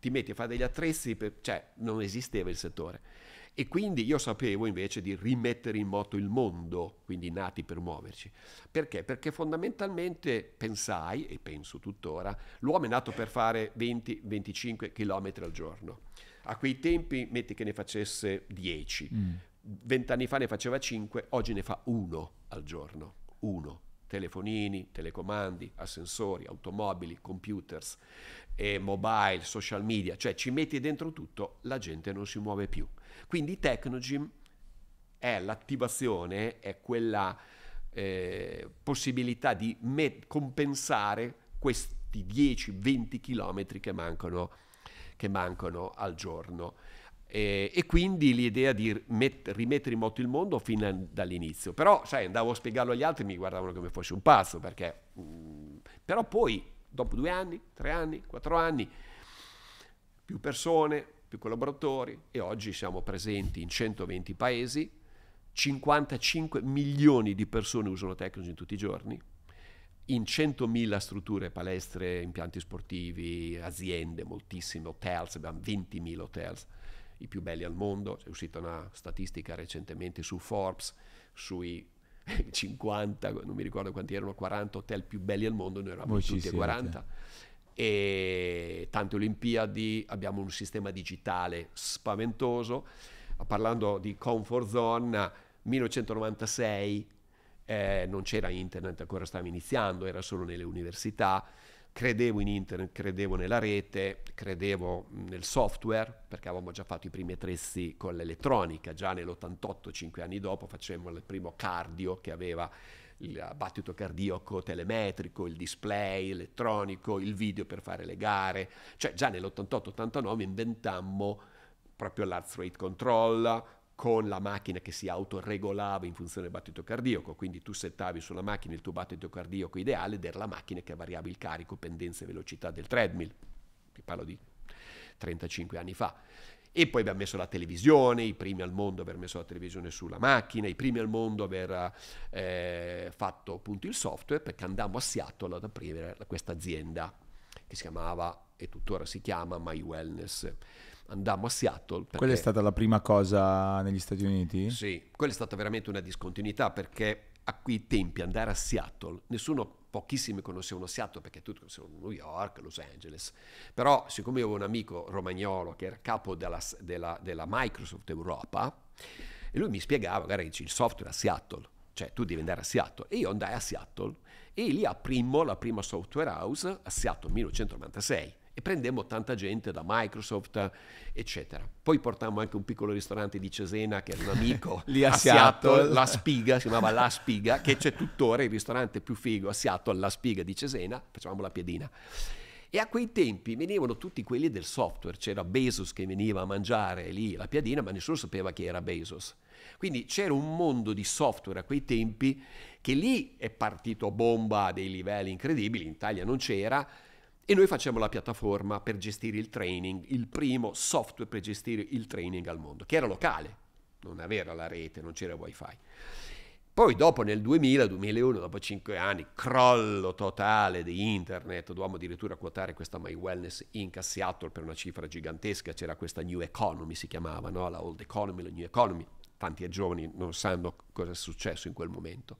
[SPEAKER 1] ti metti a fare degli attrezzi, per... cioè non esisteva il settore. E quindi io sapevo invece di rimettere in moto il mondo, quindi nati per muoverci. Perché? Perché fondamentalmente pensai, e penso tuttora, l'uomo è nato per fare 20-25 km al giorno. A quei tempi metti che ne facesse 10, 20 anni fa ne faceva 5, oggi ne fa uno al giorno, uno. Telefonini, telecomandi, ascensori, automobili, computers, eh, mobile, social media, cioè ci metti dentro tutto, la gente non si muove più quindi Technogym è l'attivazione, è quella eh, possibilità di me- compensare questi 10-20 km che mancano, che mancano al giorno. E, e, quindi l'idea di met- rimettere in moto il mondo fin dall'inizio. Però, sai, andavo a spiegarlo agli altri, e mi guardavano come fossi un pazzo, perché... Mh, mm, però poi, dopo due anni, tre anni, quattro anni, più persone, più collaboratori e oggi siamo presenti in 120 paesi, 55 milioni di persone usano Tecnos tutti i giorni, in 100.000 strutture, palestre, impianti sportivi, aziende, moltissime, hotel, abbiamo 20.000 hotel, i più belli al mondo, è uscita una statistica recentemente su Forbes, sui 50, non mi ricordo quanti erano, 40 hotel più belli al mondo, noi eravamo Voi tutti e 40. Siete e tante Olimpiadi, abbiamo un sistema digitale spaventoso. Parlando di comfort zone, 1996 eh, non c'era internet, ancora stava iniziando, era solo nelle università. Credevo in internet, credevo nella rete, credevo nel software, perché avevamo già fatto i primi attrezzi con l'elettronica, già nell'88, 5 anni dopo, facevamo il primo cardio che aveva il battito cardiaco telemetrico, il display elettronico, il video per fare le gare, cioè già nell'88-89 inventammo proprio l'heart rate control con la macchina che si autoregolava in funzione del battito cardiaco, quindi tu settavi sulla macchina il tuo battito cardiaco ideale ed era la macchina che variava il carico, pendenza e velocità del treadmill, ti parlo di 35 anni fa. E poi abbiamo messo la televisione, i primi al mondo aver messo la televisione sulla macchina, i primi al mondo aver eh, fatto appunto il software, perché andammo a Seattle ad aprire questa azienda che si chiamava e tuttora si chiama My Wellness. Andammo a Seattle. Perché... Quella è stata
[SPEAKER 2] la prima cosa negli Stati Uniti?
[SPEAKER 1] Sì, quella è stata veramente una discontinuità perché a quei tempi andare a Seattle nessuno pochissimi conoscevano Seattle perché tutti conoscevano New York, Los Angeles, però siccome io avevo un amico romagnolo che era capo della, della, della Microsoft Europa, e lui mi spiegava, magari il software a Seattle, cioè tu devi andare a Seattle, e io andai a Seattle e lì aprimmo la prima software house a Seattle 1996 e prendemmo tanta gente da Microsoft, eccetera. Poi portammo anche un piccolo ristorante di Cesena che era un amico lì a, a Seattle. Seattle, La Spiga, si chiamava La Spiga, che c'è tuttora il ristorante più figo a Seattle, La Spiga di Cesena, facevamo la piedina. E a quei tempi venivano tutti quelli del software, c'era Bezos che veniva a mangiare lì la piadina, ma nessuno sapeva chi era Bezos. Quindi c'era un mondo di software a quei tempi che lì è partito a bomba a dei livelli incredibili, in Italia non c'era, e noi facciamo la piattaforma per gestire il training, il primo software per gestire il training al mondo, che era locale, non aveva la rete, non c'era wifi. Poi dopo nel 2000-2001, dopo cinque anni, crollo totale di internet, dovevamo addirittura quotare questa My Wellness Inc. a Seattle per una cifra gigantesca, c'era questa New Economy si chiamava, no? la Old Economy, la New Economy, tanti giovani non sanno cosa è successo in quel momento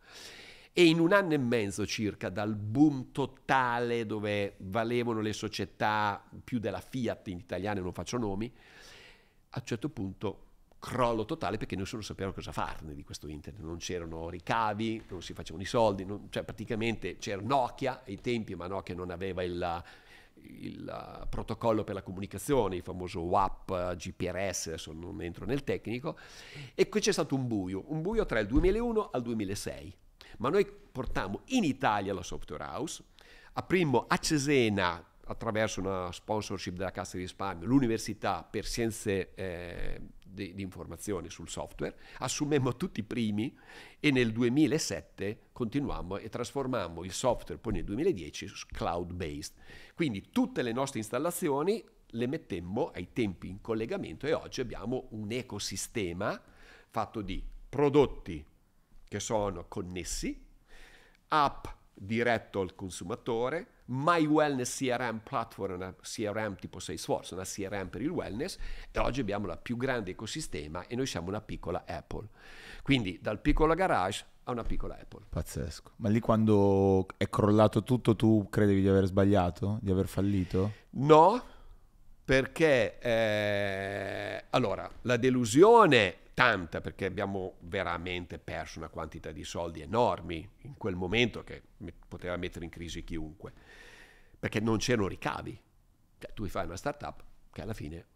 [SPEAKER 1] e in un anno e mezzo circa dal boom totale dove valevano le società più della Fiat in italiano, non faccio nomi, a un certo punto crollo totale perché nessuno sapeva cosa farne di questo internet, non c'erano ricavi, non si facevano i soldi, non, cioè praticamente c'era Nokia ai tempi, ma Nokia non aveva il, il protocollo per la comunicazione, il famoso WAP, GPRS, adesso non entro nel tecnico, e qui c'è stato un buio, un buio tra il 2001 al 2006 ma noi portammo in Italia la software house, aprimmo a Cesena attraverso una sponsorship della Cassa di Risparmio, l'Università per Scienze eh, di, di, Informazione sul software, assumemmo tutti i primi e nel 2007 continuammo e trasformammo il software poi nel 2010 cloud-based. Quindi tutte le nostre installazioni le mettemmo ai tempi in collegamento e oggi abbiamo un ecosistema fatto di prodotti, che sono connessi, app diretto al consumatore, My Wellness CRM Platform, una CRM tipo Salesforce, una CRM per il wellness e oggi abbiamo la più grande ecosistema e noi siamo una piccola Apple. Quindi dal piccolo garage a una piccola Apple.
[SPEAKER 2] Pazzesco. Ma lì quando è crollato tutto tu credevi di aver sbagliato, di aver fallito?
[SPEAKER 1] No, perché eh, allora la delusione 80 perché abbiamo veramente perso una quantità di soldi enormi in quel momento che poteva mettere in crisi chiunque, perché non c'erano ricavi. Cioè, tu fai una startup che alla fine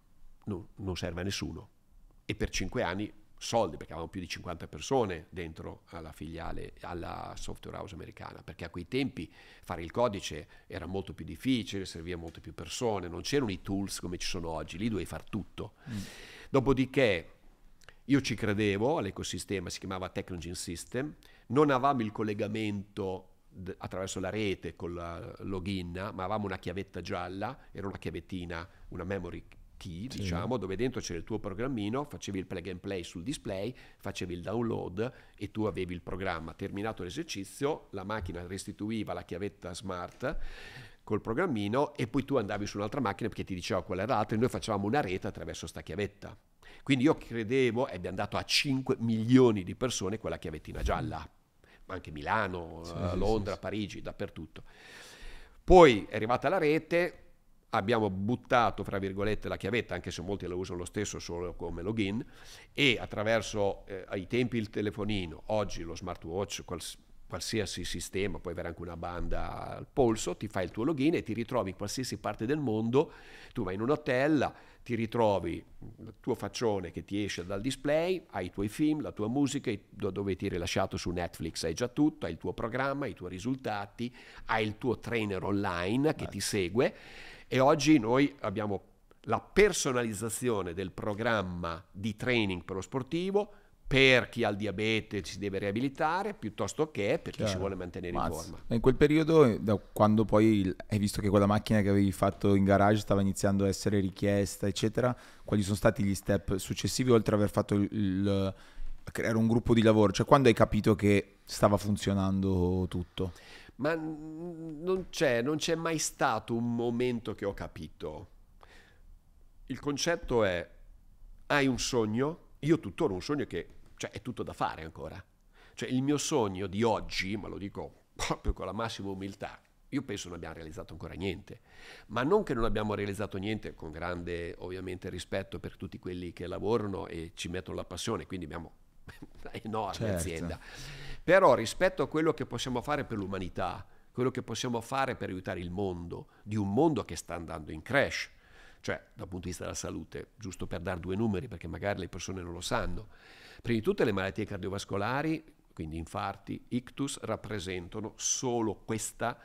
[SPEAKER 1] non, non serve a nessuno e per 5 anni soldi, perché avevamo più di 50 persone dentro alla filiale, alla software house americana, perché a quei tempi fare il codice era molto più difficile, serviva molte più persone, non c'erano i tools come ci sono oggi, lì dovevi far tutto. Mm. Dopodiché io ci credevo all'ecosistema, si chiamava Technogen System, non avevamo il collegamento attraverso la rete con la eh, login, ma avevamo una chiavetta gialla, era una chiavettina, una memory key, sì. diciamo, dove dentro c'era il tuo programmino, facevi il play and play sul display, facevi il download e tu avevi il programma. Terminato l'esercizio, la macchina restituiva la chiavetta smart col programmino e poi tu andavi su un'altra macchina perché ti diceva qual era l'altra e noi facevamo una rete attraverso sta chiavetta. Quindi io credevo, ed è andato a 5 milioni di persone quella chiavettina gialla, ma anche Milano, eh, sì, Londra, sì, Parigi, dappertutto. Poi è arrivata la rete, abbiamo buttato, fra virgolette, la chiavetta, anche se molti la usano lo stesso solo come login, e attraverso eh, ai tempi il telefonino, oggi lo smartwatch, quals- qualsiasi sistema, puoi avere anche una banda al polso, ti fai il tuo login e ti ritrovi in qualsiasi parte del mondo, tu vai in un hotel, ti ritrovi il tuo faccione che ti esce dal display, hai i tuoi film, la tua musica, dove ti hai rilasciato su Netflix hai già tutto, hai il tuo programma, i tuoi risultati, hai il tuo trainer online che Beh. ti segue e oggi noi abbiamo la personalizzazione del programma di training per lo sportivo, per chi ha il diabete si deve riabilitare piuttosto che per Chiaro. chi si vuole mantenere Mazza. in forma.
[SPEAKER 2] Ma in quel periodo, eh, da quando poi hai visto che quella macchina che avevi fatto in garage stava iniziando a essere richiesta, eccetera, quali sono stati gli step successivi oltre ad aver fatto il, il creare un gruppo di lavoro? Cioè quando hai capito che stava funzionando tutto?
[SPEAKER 1] Ma non c'è, non c'è mai stato un momento che ho capito. Il concetto è, hai un sogno, io tuttora un sogno che cioè è tutto da fare ancora. Cioè il mio sogno di oggi, ma lo dico proprio con la massima umiltà, io penso non abbiamo realizzato ancora niente, ma non che non abbiamo realizzato niente con grande ovviamente rispetto per tutti quelli che lavorano e ci mettono la passione, quindi abbiamo un'enorme certo. azienda. Però rispetto a quello che possiamo fare per l'umanità, quello che possiamo fare per aiutare il mondo, di un mondo che sta andando in crash, cioè dal punto di vista della salute, giusto per dare due numeri perché magari le persone non lo sanno. Prima di tutto le malattie cardiovascolari, quindi infarti, ictus, rappresentano solo questa,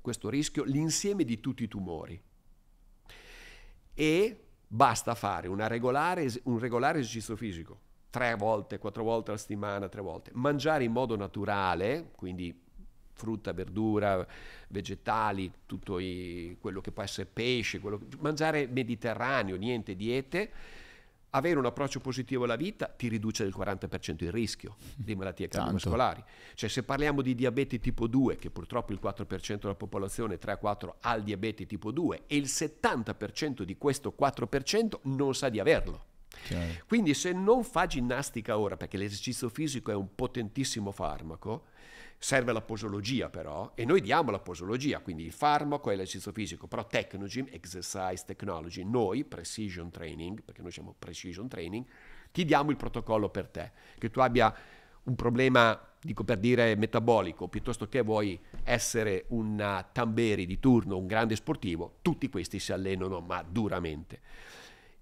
[SPEAKER 1] questo rischio, l'insieme di tutti i tumori. E basta fare regolare, un regolare esercizio fisico, tre volte, quattro volte alla settimana, tre volte, mangiare in modo naturale, quindi frutta, verdura, vegetali, tutto i, quello che può essere pesce, quello, mangiare mediterraneo, niente diete, avere un approccio positivo alla vita ti riduce del 40% il rischio di malattie cardiovascolari. Cioè se parliamo di diabete tipo 2, che purtroppo il 4% della popolazione 3-4 ha il diabete tipo 2 e il 70% di questo 4% non sa di averlo. Chiaro. Quindi se non fa ginnastica ora, perché l'esercizio fisico è un potentissimo farmaco, Serve la posologia però, e noi diamo la posologia, quindi il farmaco e l'esercizio fisico, però Technogym, Exercise Technology, noi, Precision Training, perché noi siamo Precision Training, ti diamo il protocollo per te, che tu abbia un problema, dico per dire, metabolico, piuttosto che vuoi essere un eh, tamberi di turno, un grande sportivo, tutti questi si allenano, ma duramente.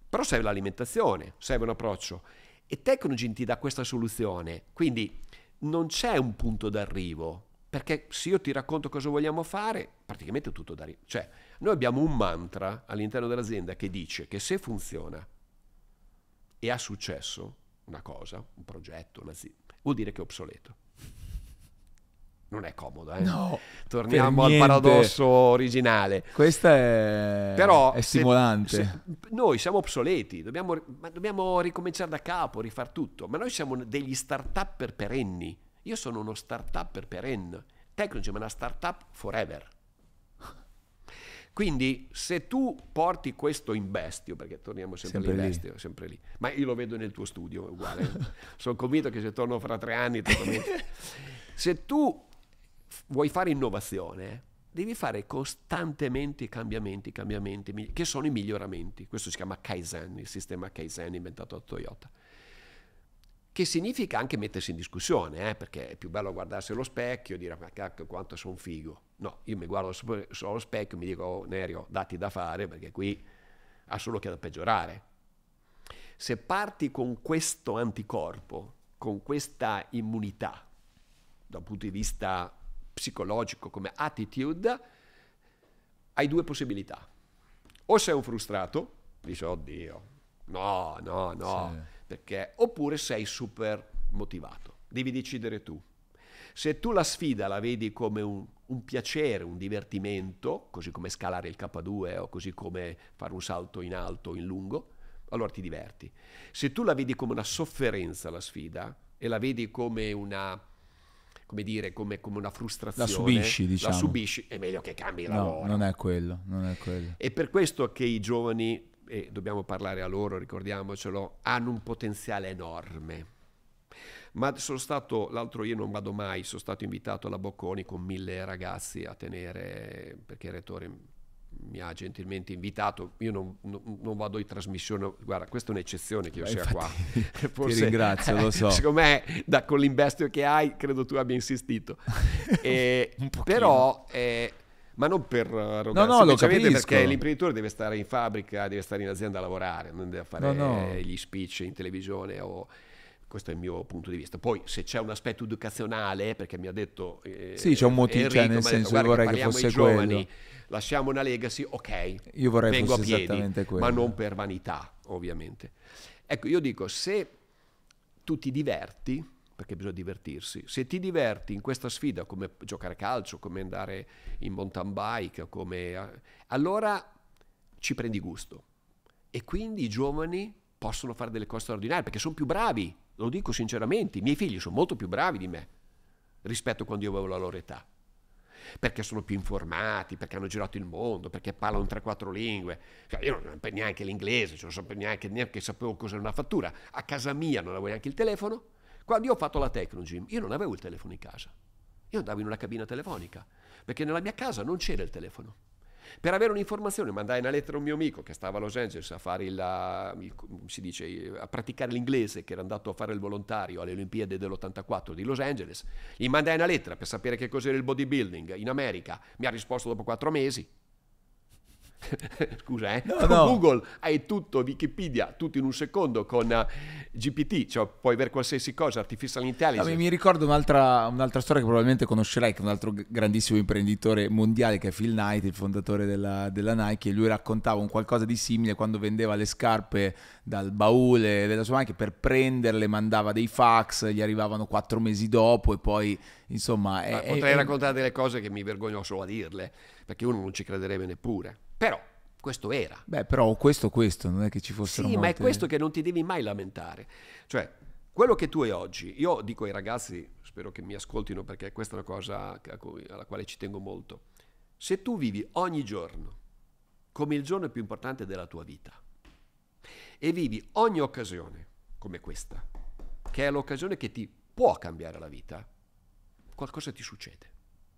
[SPEAKER 1] Però serve l'alimentazione, serve un approccio, e Technogym ti dà questa soluzione, quindi non c'è un punto d'arrivo, perché se io ti racconto cosa vogliamo fare, praticamente tutto da... Cioè, noi abbiamo un mantra all'interno dell'azienda che dice che se funziona e ha successo una cosa, un progetto, un'azienda, vuol dire che è obsoleto non è comodo, eh? No. Torniamo al paradosso originale.
[SPEAKER 2] Questa è, Però, è stimolante. Se, se,
[SPEAKER 1] noi siamo obsoleti, dobbiamo, dobbiamo ricominciare da capo, rifar tutto, ma noi siamo degli start-up per perenni. Io sono uno start-up per perenne. Tecnici, ma una start-up forever. Quindi se tu porti questo in bestio, perché torniamo sempre, sempre lì, bestio, sempre lì, ma io lo vedo nel tuo studio uguale, sono convinto che se torno fra tre anni, se tu vuoi fare innovazione, devi fare costantemente cambiamenti, cambiamenti, che sono i miglioramenti. Questo si chiama Kaizen, il sistema Kaizen inventato da Toyota. Che significa anche mettersi in discussione, eh? perché è più bello guardarsi allo specchio e dire ma cacchio quanto sono figo. No, io mi guardo solo allo specchio e mi dico oh, Nerio, dati da fare perché qui ha solo che da peggiorare. Se parti con questo anticorpo, con questa immunità, dal punto di vista psicologico, come attitude, hai due possibilità. O sei un frustrato, dici oddio, no, no, no, sì. perché oppure sei super motivato. Devi decidere tu. Se tu la sfida la vedi come un, un, piacere, un divertimento, così come scalare il K2 o così come fare un salto in alto in lungo, allora ti diverti. Se tu la vedi come una sofferenza la sfida e la vedi come una, come dire, come, come una frustrazione. La subisci, diciamo. La subisci, è meglio che cambi no, lavoro.
[SPEAKER 2] Non è quello, non è quello.
[SPEAKER 1] È per questo che i giovani, e dobbiamo parlare a loro, ricordiamocelo, hanno un potenziale enorme ma sono stato, l'altro io non vado mai, sono stato invitato alla Bocconi con mille ragazzi a tenere, perché il rettore mi ha gentilmente invitato, io non, non, non, vado in trasmissione, guarda questa è un'eccezione che io Beh, sia qua. Forse, ti ringrazio, lo so. Secondo me da, con l'investio che hai credo tu abbia insistito. e, però, eh, ma non per arroganza, no, no, perché l'imprenditore deve stare in fabbrica, deve stare in azienda a lavorare, non deve fare no, no. gli speech in televisione o questo è il mio punto di vista. Poi se c'è un aspetto educazionale, perché mi ha detto... Eh, sì, c'è un motivo, Enrico, cioè, nel senso detto, che vorrei che fosse giovani, quello lasciamo una legacy, ok, io vorrei vengo a piedi, ma non per vanità, ovviamente. Ecco, io dico, se tu ti diverti, perché bisogna divertirsi, se ti diverti in questa sfida, come giocare a calcio, come andare in mountain bike, come... allora ci prendi gusto. E quindi i giovani possono fare delle cose straordinarie, perché sono più bravi, lo dico sinceramente, i miei figli sono molto più bravi di me rispetto a quando io avevo la loro età perché sono più informati, perché hanno girato il mondo, perché parlano 3-4 lingue. Cioè, io non sapevo neanche l'inglese, cioè non sapevo neanche, neanche sapevo cos'era una fattura. A casa mia non avevo neanche il telefono. Quando io ho fatto la Tecnogym, io non avevo il telefono in casa. Io andavo in una cabina telefonica, perché nella mia casa non c'era il telefono. Per avere un'informazione mandai una lettera a un mio amico che stava a Los Angeles a fare il, uh, il, si dice, a praticare l'inglese, che era andato a fare il volontario alle Olimpiadi dell'84 di Los Angeles. Gli mandai una lettera per sapere che cos'era il bodybuilding in America. Mi ha risposto dopo quattro mesi. scusa eh, no, no. Google hai tutto, Wikipedia, tutto in un secondo con eh, GPT, cioè puoi avere qualsiasi cosa, artificial intelligence. No,
[SPEAKER 2] mi ricordo un'altra, un'altra, storia che probabilmente conoscerai, che è un altro grandissimo imprenditore mondiale che è Phil Knight, il fondatore della, della Nike, e lui raccontava un qualcosa di simile quando vendeva le scarpe dal baule della sua Nike per prenderle, mandava dei fax, gli arrivavano quattro mesi dopo e poi insomma... È, potrei è, raccontare
[SPEAKER 1] è... delle cose che mi vergogno solo a dirle, perché uno non ci crederebbe neppure. Però questo era.
[SPEAKER 2] Beh, però questo, questo, non è che ci fossero Sì, molte... ma è questo
[SPEAKER 1] che non ti devi mai lamentare. Cioè, quello che tu hai oggi, io dico ai ragazzi, spero che mi ascoltino perché questa è una cosa alla quale ci tengo molto, se tu vivi ogni giorno come il giorno più importante della tua vita e vivi ogni occasione come questa, che è l'occasione che ti può cambiare la vita, qualcosa ti succede.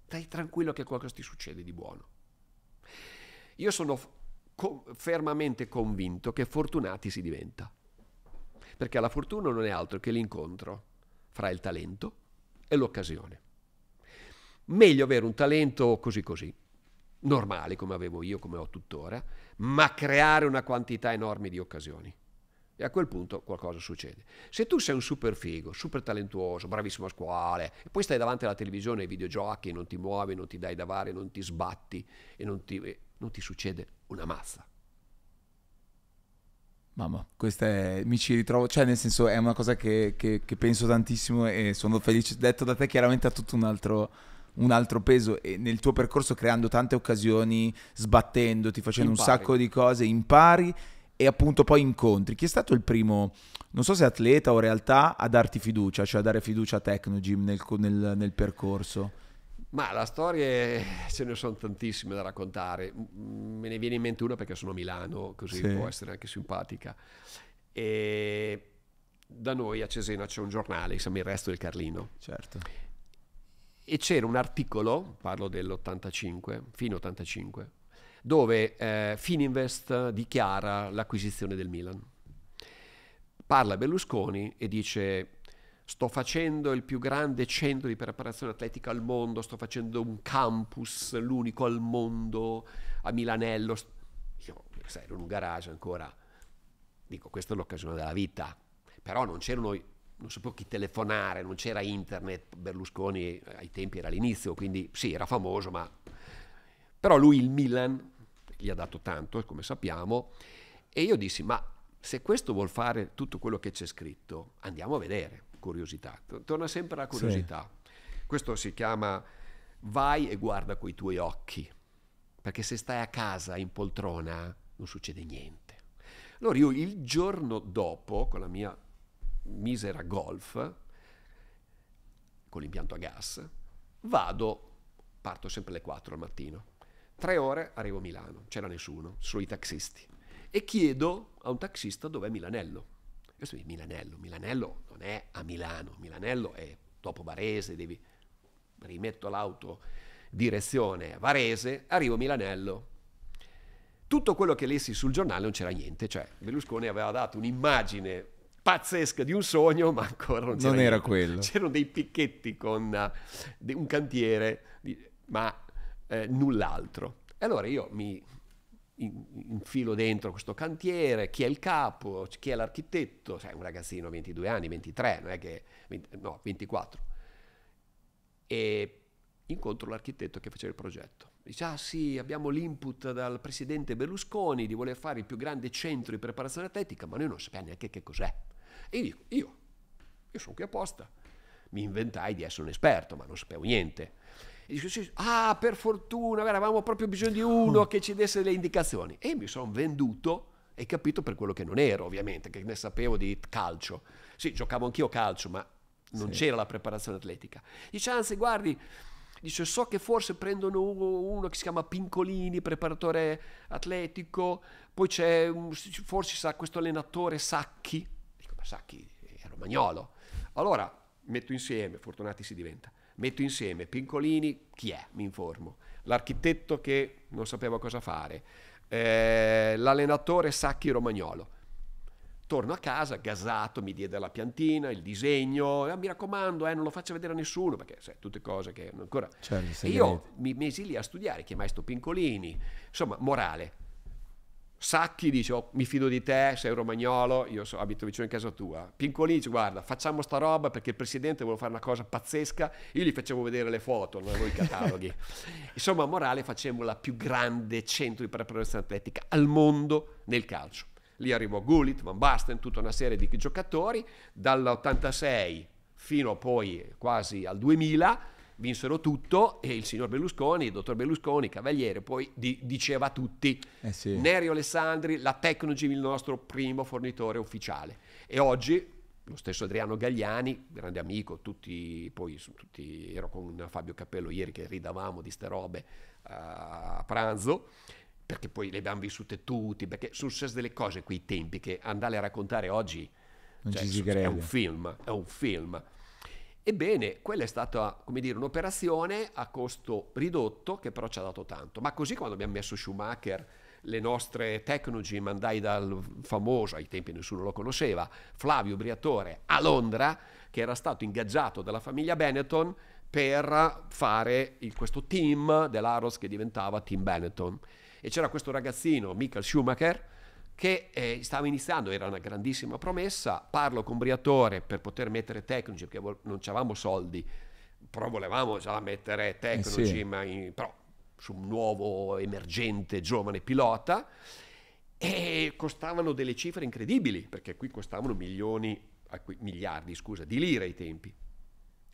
[SPEAKER 1] Stai tranquillo che qualcosa ti succede di buono. Io sono co- fermamente convinto che fortunati si diventa, perché la fortuna non è altro che l'incontro fra il talento e l'occasione. Meglio avere un talento così così, normale come avevo io, come ho tuttora, ma creare una quantità enorme di occasioni. E a quel punto qualcosa succede. Se tu sei un super figo, super talentuoso, bravissimo a scuola, e poi stai davanti alla televisione ai videogiochi, non ti muovi, non ti dai da fare, non ti sbatti e non ti non ti
[SPEAKER 2] succede una mazza. Mamma, questa è, mi ci ritrovo, cioè nel senso è una cosa che, che, che penso tantissimo e sono felice, detto da te chiaramente ha tutto un altro, un altro peso e nel tuo percorso creando tante occasioni, sbattendoti, facendo impari. un sacco di cose, impari e appunto poi incontri. Chi è stato il primo, non so se atleta o realtà, a darti fiducia, cioè a dare fiducia a Tecnogym nel, nel, nel percorso?
[SPEAKER 1] Ma la storia eh, ce ne sono tantissime da raccontare, me ne viene in mente una perché sono a Milano, così sì. può essere anche simpatica. E da noi a Cesena c'è un giornale, insomma, il resto del Carlino. Certo. E c'era un articolo, parlo dell'85, fino 85, dove eh, Fininvest dichiara l'acquisizione del Milan. Parla Berlusconi e dice sto facendo il più grande centro di preparazione atletica al mondo, sto facendo un campus, l'unico al mondo, a Milanello. Io, sai, ero in un garage ancora. Dico, questa è l'occasione della vita. Però non c'erano, non sapevo chi telefonare, non c'era internet, Berlusconi eh, ai tempi era all'inizio, quindi sì, era famoso, ma... Però lui il Milan gli ha dato tanto, come sappiamo, e io dissi, ma se questo vuol fare tutto quello che c'è scritto, andiamo a vedere curiosità, torna sempre la curiosità. Sì. Questo si chiama vai e guarda coi tuoi occhi, perché se stai a casa in poltrona non succede niente. Allora io il giorno dopo, con la mia misera golf, con l'impianto a gas, vado, parto sempre alle 4 al mattino, tre ore arrivo a Milano, c'era nessuno, solo i taxisti, e chiedo a un taxista dov'è Milanello questo è Milanello. Milanello non è a Milano, Milanello è dopo Varese, devi rimetto l'auto direzione Varese, arrivo a Milanello. Tutto quello che lessi sul giornale non c'era niente, cioè Berlusconi aveva dato un'immagine pazzesca di un sogno, ma ancora non, non era quello. C'erano dei picchetti con uh, un cantiere, ma eh, null'altro. E allora io mi infilo dentro questo cantiere, chi è il capo, chi è l'architetto, sai, un ragazzino di 22 anni, 23, non è che, 20, no, 24. E incontro l'architetto che faceva il progetto. Dice, ah sì, abbiamo l'input dal presidente Berlusconi di voler fare il più grande centro di preparazione atletica, ma noi non sappiamo neanche che cos'è. E io dico, io, io sono qui apposta. Mi inventai di essere un esperto, ma non sapevo niente e dice, sì, ah, per fortuna, avevamo proprio bisogno di uno oh. che ci desse le indicazioni. E mi sono venduto e capito per quello che non ero, ovviamente, che ne sapevo di calcio. Sì, giocavo anch'io calcio, ma non sì. c'era la preparazione atletica. Dice, anzi, guardi, dice, so che forse prendono uno che si chiama Pincolini, preparatore atletico, poi c'è, forse sa, questo allenatore Sacchi. Dico, ma Sacchi è romagnolo. Allora, metto insieme, fortunati si diventa. Metto insieme Pincolini, chi è? Mi informo. L'architetto che non sapeva cosa fare. Eh, l'allenatore Sacchi Romagnolo. Torno a casa, gasato, mi diede la piantina, il disegno, eh, mi raccomando, eh, non lo faccio vedere a nessuno, perché sai, tutte cose che ancora... Certo, io mi mesi lì a studiare, chiamai sto Pincolini, insomma, morale, Sacchi dice oh, mi fido di te, sei romagnolo, io so, abito vicino a casa tua. Pincolini dice guarda facciamo sta roba perché il presidente vuole fare una cosa pazzesca, io gli facevo vedere le foto, non avevo i cataloghi. Insomma a Morale facemmo la più grande centro di preparazione atletica al mondo nel calcio. Lì arrivò Gullit, Van Basten, tutta una serie di giocatori, dall'86 fino poi quasi al 2000 vinsero tutto e il signor Berlusconi, il dottor Berlusconi, Cavaliere, poi di, diceva a tutti, eh sì. Nerio Alessandri, la Technogym il nostro primo fornitore ufficiale. E oggi lo stesso Adriano Gagliani, grande amico, tutti, poi tutti, ero con Fabio Cappello ieri che ridavamo di ste robe uh, a pranzo, perché poi le abbiamo vissute tutti, perché successo delle cose quei tempi che andare a raccontare oggi
[SPEAKER 2] cioè, è, un
[SPEAKER 1] film, è un film, Ebbene, quella è stata, come dire, un'operazione a costo ridotto che però ci ha dato tanto. Ma così quando abbiamo messo Schumacher le nostre Technology, mandai dal famoso, ai tempi nessuno lo conosceva, Flavio Briatore a Londra, che era stato ingaggiato dalla famiglia Benetton per fare il, questo team dell'Aros che diventava Team Benetton. E c'era questo ragazzino, Michael Schumacher, che eh, stava iniziando, era una grandissima promessa, parlo con Briatore per poter mettere tecnici, perché non avevamo soldi, però volevamo già mettere eh, Tecnogym, eh sì. in, però su un nuovo emergente giovane pilota, e costavano delle cifre incredibili, perché qui costavano milioni, miliardi scusa, di lire ai tempi.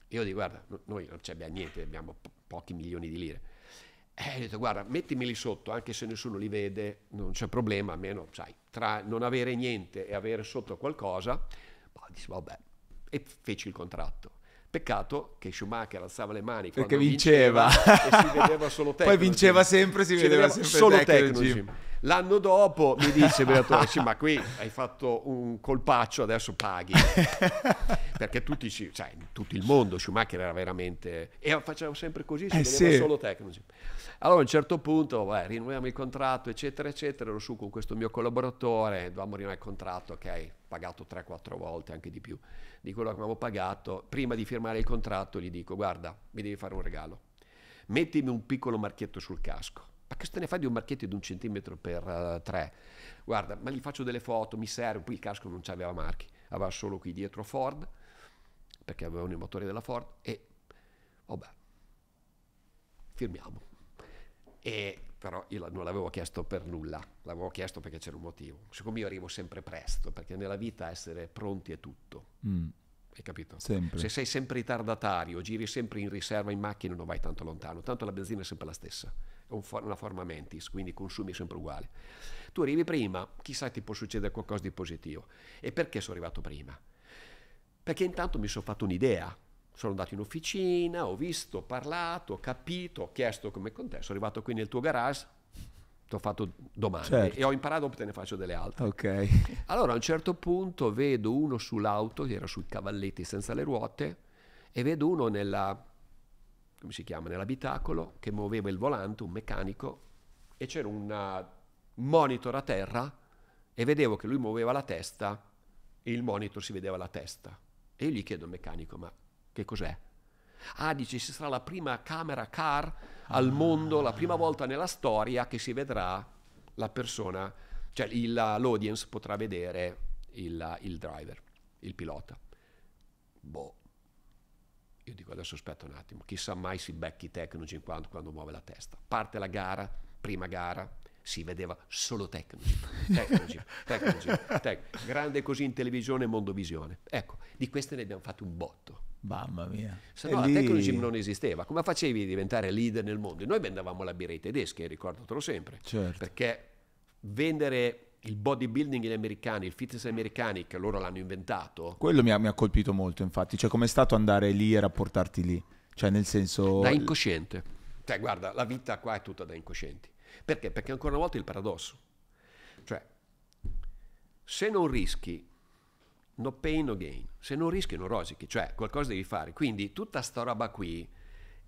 [SPEAKER 1] Io dico, guarda, noi non abbiamo niente, abbiamo po- pochi milioni di lire e eh, ho detto, guarda, mettimeli sotto, anche se nessuno li vede, non c'è problema, almeno, sai, tra non avere niente e avere sotto qualcosa, ma dici, vabbè, e feci il contratto. Peccato che Schumacher alzava le mani perché vinceva, vinceva
[SPEAKER 2] e si vedeva solo Tecnology. Poi vinceva sempre, si, si vedeva, vedeva sempre solo Tecnology. Tecnology.
[SPEAKER 1] L'anno dopo mi dice Beatrice, ma qui hai fatto un colpaccio, adesso paghi. Perché tutti, cioè, tutto il mondo, Schumacher era veramente... E facciamo sempre così, si eh sì. solo Technogym. Allora a un certo punto, beh, rinnoviamo il contratto, eccetera, eccetera, ero su con questo mio collaboratore, dovevamo rinnovare il contratto che hai pagato 3-4 volte, anche di più di quello che avevo pagato, prima di firmare il contratto gli dico guarda, mi devi fare un regalo, mettimi un piccolo marchietto sul casco. Ma che se ne fai di un marchietto di un centimetro per uh, tre? Guarda, ma gli faccio delle foto, mi serve, poi il casco non c'aveva marchi, aveva solo qui dietro Ford, perché avevano i motori della Ford, e vabbè, firmiamo. E, però io non l'avevo chiesto per nulla, l'avevo chiesto perché c'era un motivo. Siccome io arrivo sempre presto, perché nella vita essere pronti è tutto. Mm. Hai capito? Sempre. Se sei sempre ritardatario, giri sempre in riserva in macchina, non vai tanto lontano, tanto la benzina è sempre la stessa, è un for- una forma mentis, quindi consumi sempre uguali. Tu arrivi prima, chissà ti può succedere qualcosa di positivo. E perché sono arrivato prima? Perché intanto mi sono fatto un'idea, sono andato in officina, ho visto, ho parlato, ho capito, ho chiesto come contesto, sono arrivato qui nel tuo garage, ti ho fatto domande certo. e ho imparato, te ne faccio delle altre. Okay. Allora a un certo punto vedo uno sull'auto, che era sui cavalletti senza le ruote, e vedo uno nella, come si chiama, nell'abitacolo che muoveva il volante, un meccanico, e c'era un uh, monitor a terra e vedevo che lui muoveva la testa e il monitor si vedeva la testa. E io gli chiedo al meccanico, ma che cos'è? Ah, dice, ci sarà la prima camera car al mondo, la prima ah. volta nella storia che si vedrà la persona, cioè il, l'audience potrà vedere il, il driver, il pilota. Boh, io dico adesso aspetta un attimo, chissà mai si becchi Tecno 50 quando muove la testa. Parte la gara, prima gara, si vedeva solo Tecno, Tecno, Tecno, Grande così in televisione e mondovisione. Ecco, di queste ne abbiamo fatte un botto. Mamma mia. Se no e la lì... non esisteva. Come facevi a diventare leader nel mondo? Noi vendevamo la birra ai tedeschi, eh, ricordatelo sempre. Certo. Perché vendere il bodybuilding agli americani, il fitness americani, che loro l'hanno
[SPEAKER 2] inventato. Quello mi ha, mi ha colpito molto, infatti. Cioè, com'è stato andare lì e rapportarti lì? Cioè, nel senso... Da incosciente.
[SPEAKER 1] Cioè, guarda, la vita qua è tutta da incoscienti. Perché? Perché ancora una volta il paradosso. Cioè, se non rischi no pain no gain, se non rischi non rosichi, cioè qualcosa devi fare. Quindi tutta sta roba qui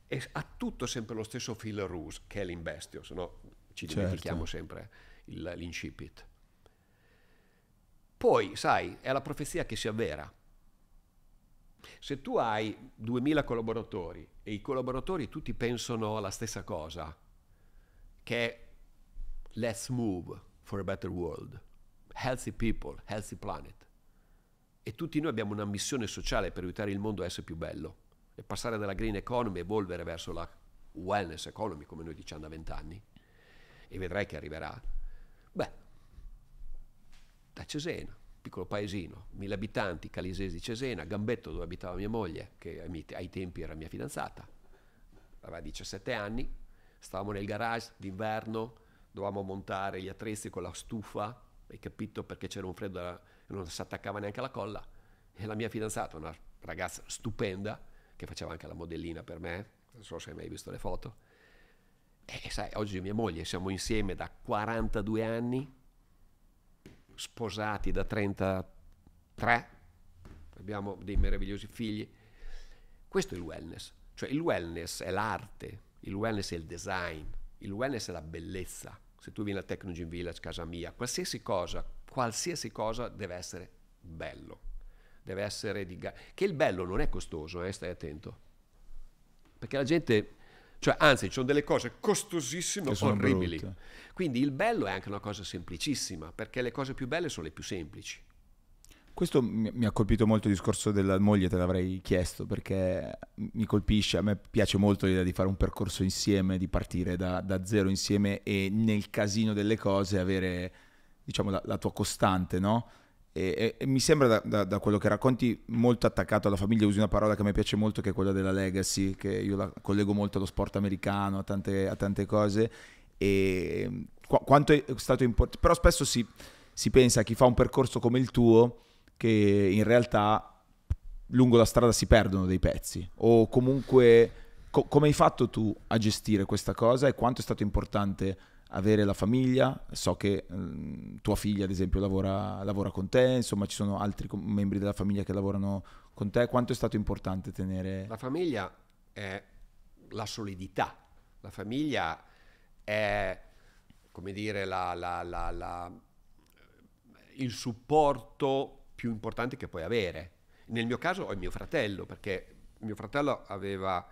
[SPEAKER 1] è, ha tutto sempre lo stesso fil rouge che è l'investio, se no ci certo. dimentichiamo certo. sempre il, l'incipit. Poi, sai, è la profezia che si avvera. Se tu hai 2000 collaboratori e i collaboratori tutti pensano alla stessa cosa, che è let's move for a better world, healthy people, healthy planet, e tutti noi abbiamo una missione sociale per aiutare il mondo a essere più bello e passare dalla green economy e evolvere verso la wellness economy, come noi diciamo da vent'anni, e vedrai che arriverà. Beh, da Cesena, piccolo paesino, mille abitanti, Calisesi di Cesena, Gambetto dove abitava mia moglie, che ai tempi era mia fidanzata, aveva 17 anni, stavamo nel garage d'inverno, dovevamo montare gli attrezzi con la stufa, hai capito perché c'era un freddo non si attaccava neanche alla colla. E la mia fidanzata, una ragazza stupenda, che faceva anche la modellina per me, non so se hai mai visto le foto, e sai, oggi io mia moglie siamo insieme da 42 anni, sposati da 33, abbiamo dei meravigliosi figli. Questo è il wellness, cioè il wellness è l'arte, il wellness è il design, il wellness è la bellezza. Se tu vieni al Tecno Village, casa mia, qualsiasi cosa, qualsiasi cosa deve essere bello. Deve essere di... Ga- che il bello non è costoso, eh, stai attento. Perché la gente... Cioè, anzi, ci sono delle cose costosissime, orribili. Quindi il bello è anche una cosa semplicissima, perché le cose più belle sono le più semplici.
[SPEAKER 2] Questo mi ha colpito molto il discorso della moglie, te l'avrei chiesto perché mi colpisce, a me piace molto l'idea di fare un percorso insieme, di partire da, da zero insieme e nel casino delle cose avere diciamo, la, la tua costante, no? E, e, e mi sembra da, da, da, quello che racconti molto attaccato alla famiglia, usi una parola che a me piace molto che è quella della legacy, che io la collego molto allo sport americano, a tante, a tante cose, e qu- quanto è stato importante, però spesso si, si pensa a chi fa un percorso come il tuo, che in realtà lungo la strada si perdono dei pezzi o comunque co- come hai fatto tu a gestire questa cosa e quanto è stato importante avere la famiglia so che mh, mm, tua figlia ad esempio lavora, lavora, con te insomma ci sono altri com- membri della famiglia che lavorano con te quanto è stato importante tenere la
[SPEAKER 1] famiglia è la solidità la famiglia è come dire la, la, la, il supporto più importanti che puoi avere. Nel mio caso ho il mio fratello, perché mio fratello aveva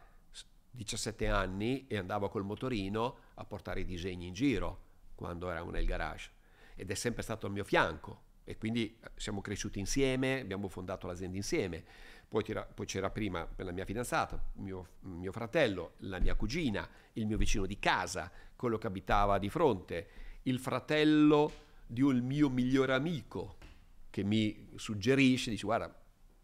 [SPEAKER 1] 17 anni e andava col motorino a portare i disegni in giro quando eravamo nel garage ed è sempre stato al mio fianco e quindi eh, siamo cresciuti insieme, abbiamo fondato l'azienda insieme. Poi, tira, poi c'era prima la mia fidanzata, mio, mio fratello, la mia cugina, il mio vicino di casa, quello che abitava di fronte, il fratello di un mio migliore amico che mi suggerisce, dice guarda,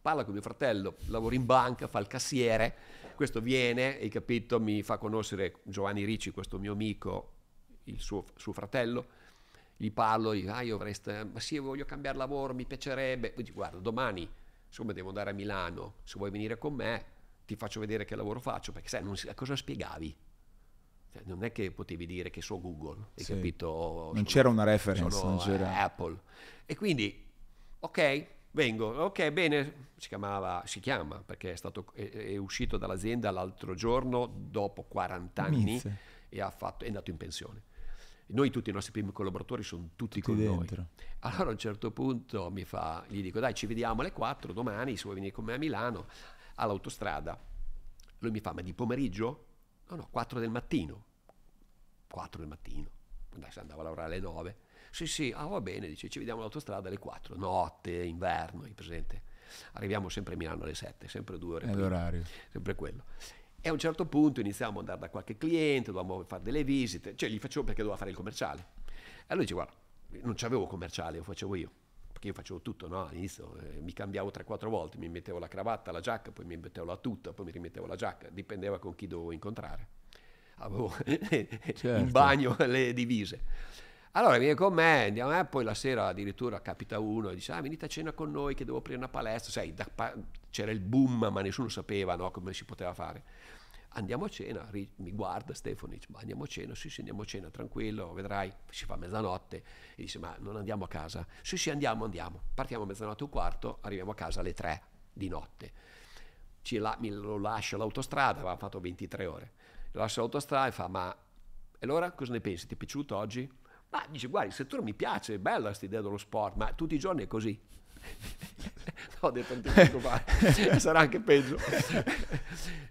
[SPEAKER 1] parla con mio fratello, lavora in banca, fa il cassiere, questo viene, hai capito, mi fa conoscere Giovanni Ricci, questo mio amico, il suo, suo fratello, gli parlo, gli dico, ah io avrei, ma sì, voglio cambiare lavoro, mi piacerebbe, poi guarda, domani, insomma devo andare a Milano, se vuoi venire con me, ti faccio vedere che lavoro faccio, perché sai, non a cosa spiegavi? Cioè, non è che potevi dire che so Google, hai sì. capito? non sono, c'era una reference, non c'era Apple. E quindi ok, vengo, ok, bene, si chiamava, si chiama perché è, stato, è, è uscito dall'azienda l'altro giorno dopo 40 anni Mizze. e fatto, è andato in pensione. Noi tutti i nostri primi collaboratori sono tutti, tutti con dentro. noi. Allora a un certo punto mi fa, gli dico dai ci vediamo alle 4 domani, se vuoi venire con me a Milano, all'autostrada. Lui mi fa ma di pomeriggio? No, no, 4 del mattino. 4 del mattino. Andavo a lavorare alle 9 sì, sì, ah va bene, dice, ci vediamo all'autostrada alle 4, notte, inverno, hai presente? Arriviamo sempre a Milano alle 7, sempre due ore. È l'orario. Sempre quello. E a un certo punto iniziamo ad andare da qualche cliente, dovevamo fare delle visite, cioè gli facevo perché doveva fare il commerciale. E lui dice, guarda, non c'avevo commerciale, lo facevo io perché io facevo tutto, no? All'inizio eh, mi cambiavo 3-4 volte, mi mettevo la cravatta, la giacca, poi mi mettevo la tuta, poi mi rimettevo la giacca, dipendeva con chi dovevo incontrare. Avevo certo. in bagno le divise. Allora viene con me, andiamo, eh, poi la sera addirittura capita uno e dice ah venite a cena con noi che devo aprire una palestra, sai, da, c'era il boom ma nessuno sapeva no, come si poteva fare. Andiamo a cena, ri, mi guarda Stefanic, ma andiamo a cena, sì sì andiamo a cena, tranquillo, vedrai, si fa mezzanotte e dice ma non andiamo a casa, sì sì andiamo, andiamo, partiamo a mezzanotte e un quarto, arriviamo a casa alle tre di notte, la, mi lo lascio all'autostrada, aveva fatto 23 ore, lo lascio all'autostrada e fa ma e allora cosa ne pensi, ti è piaciuto oggi? Ah, dice, guarda, il settore mi piace, è bella questa idea dello sport, ma tutti i giorni è così. ho detto, non ti preoccupare, sarà anche peggio.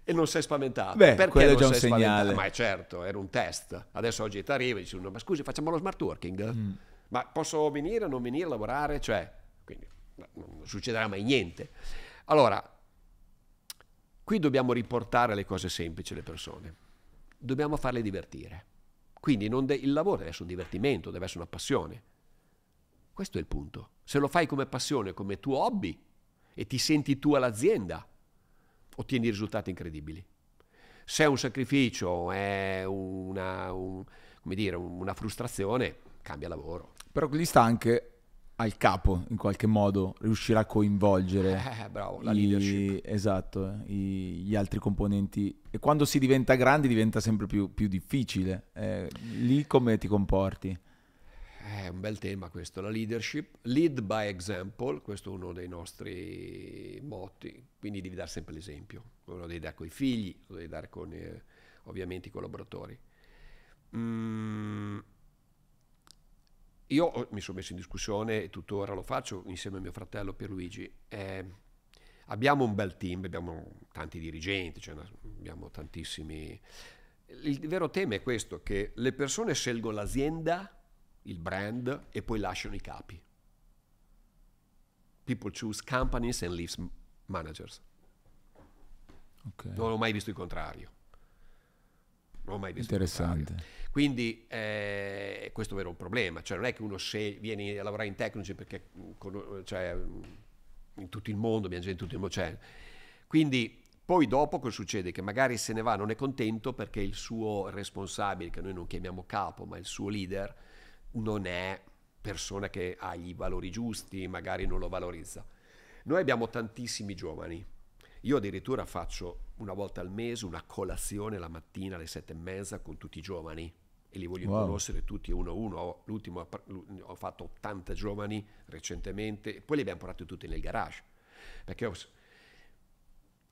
[SPEAKER 1] e non sei spaventato. Beh, Perché quello è già un segnale. Ma è certo, era un test. Adesso oggi ti arriva e dici, ma scusi, facciamo lo smart working? Mm. Ma posso venire, o non venire, a lavorare? Cioè, quindi non succederà mai niente. Allora, qui dobbiamo riportare le cose semplici alle persone. Dobbiamo farle divertire quindi de- il lavoro deve essere un divertimento, deve essere una passione. Questo è il punto. Se lo fai come passione, come tuo hobby, e ti senti tu all'azienda, ottieni risultati incredibili. Se è un sacrificio, è una, un, dire, una frustrazione,
[SPEAKER 2] cambia lavoro. Però lì sta anche al capo in qualche modo riuscirà a coinvolgere eh, eh bravo, la i, esatto, i, gli altri componenti e quando si diventa grandi diventa sempre più, più difficile eh, lì come ti comporti?
[SPEAKER 1] È eh, un bel tema questo, la leadership, lead by example, questo è uno dei nostri motti, quindi devi dare sempre l'esempio, lo devi dare con i figli, lo devi dare con eh, ovviamente i collaboratori. Mm io oh, mi sono messo in discussione e tuttora lo faccio insieme a mio fratello Pierluigi. Eh, abbiamo un bel team, abbiamo tanti dirigenti, cioè una, abbiamo tantissimi. Il vero tema è questo, che le persone scelgono l'azienda, il brand e poi lasciano i capi. People choose companies and leave managers. Okay. Non ho mai visto il contrario non ho mai visto Interessante. Quindi eh, questo vero un problema, cioè non è che uno se viene a lavorare in tecnici perché mm, cioè, mm, in tutto il mondo, abbiamo gente in tutto il mondo, cioè. quindi poi dopo cosa succede? Che magari se ne va, non è contento perché il suo responsabile, che noi non chiamiamo capo, ma il suo leader, non è persona che ha i valori giusti, magari non lo valorizza. Noi abbiamo tantissimi giovani io addirittura faccio una volta al mese una colazione la mattina alle sette e mezza con tutti i giovani e li voglio wow. conoscere tutti uno a uno. l'ultimo ho fatto 80 giovani recentemente, poi li abbiamo portati tutti nel garage. Perché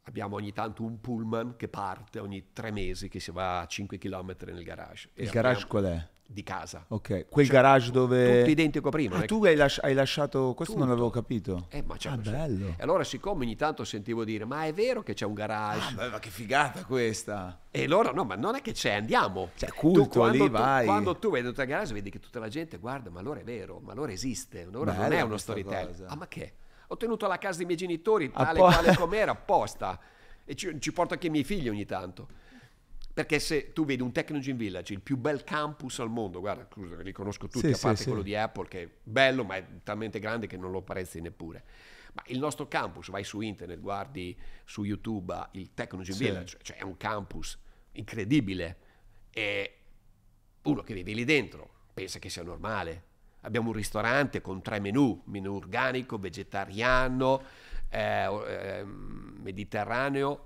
[SPEAKER 1] abbiamo ogni tanto un pullman che parte ogni tre mesi che si va a 5 km nel garage. Il garage abbiamo, qual è? di casa. Ok, quel cioè, garage dove... Tutto identico prima. Ah, eh.
[SPEAKER 2] tu hai, lasci- hai, lasciato... Questo tutto. non l'avevo capito. Eh, ma c'è... Certo, ah, bello.
[SPEAKER 1] E allora siccome ogni tanto sentivo dire, ma è vero che c'è un garage? Ah, ma che figata questa! E loro, no, ma non è che c'è, andiamo. Cioè, culto, tu, quando, lì vai. quando tu vedi il garage vedi che tutta la gente guarda, ma allora è vero, ma allora esiste, allora Bella non è uno storytelling. Ah, ma che? Ho tenuto la casa dei miei genitori tale e quale com'era, apposta. E ci, ci porto anche i miei figli ogni tanto. Perché se tu vedi un Technogym Village, il più bel campus al mondo, guarda, scusa, li conosco tutti, sì, a parte sì, quello sì. di Apple che è bello, ma è talmente grande che non lo apprezzi neppure. Ma il nostro campus, vai su internet, guardi su YouTube ah, il Technogym Village, cioè è un campus incredibile. E uno che vive lì dentro pensa che sia normale. Abbiamo un ristorante con tre menù, menù organico, vegetariano, eh, eh, mediterraneo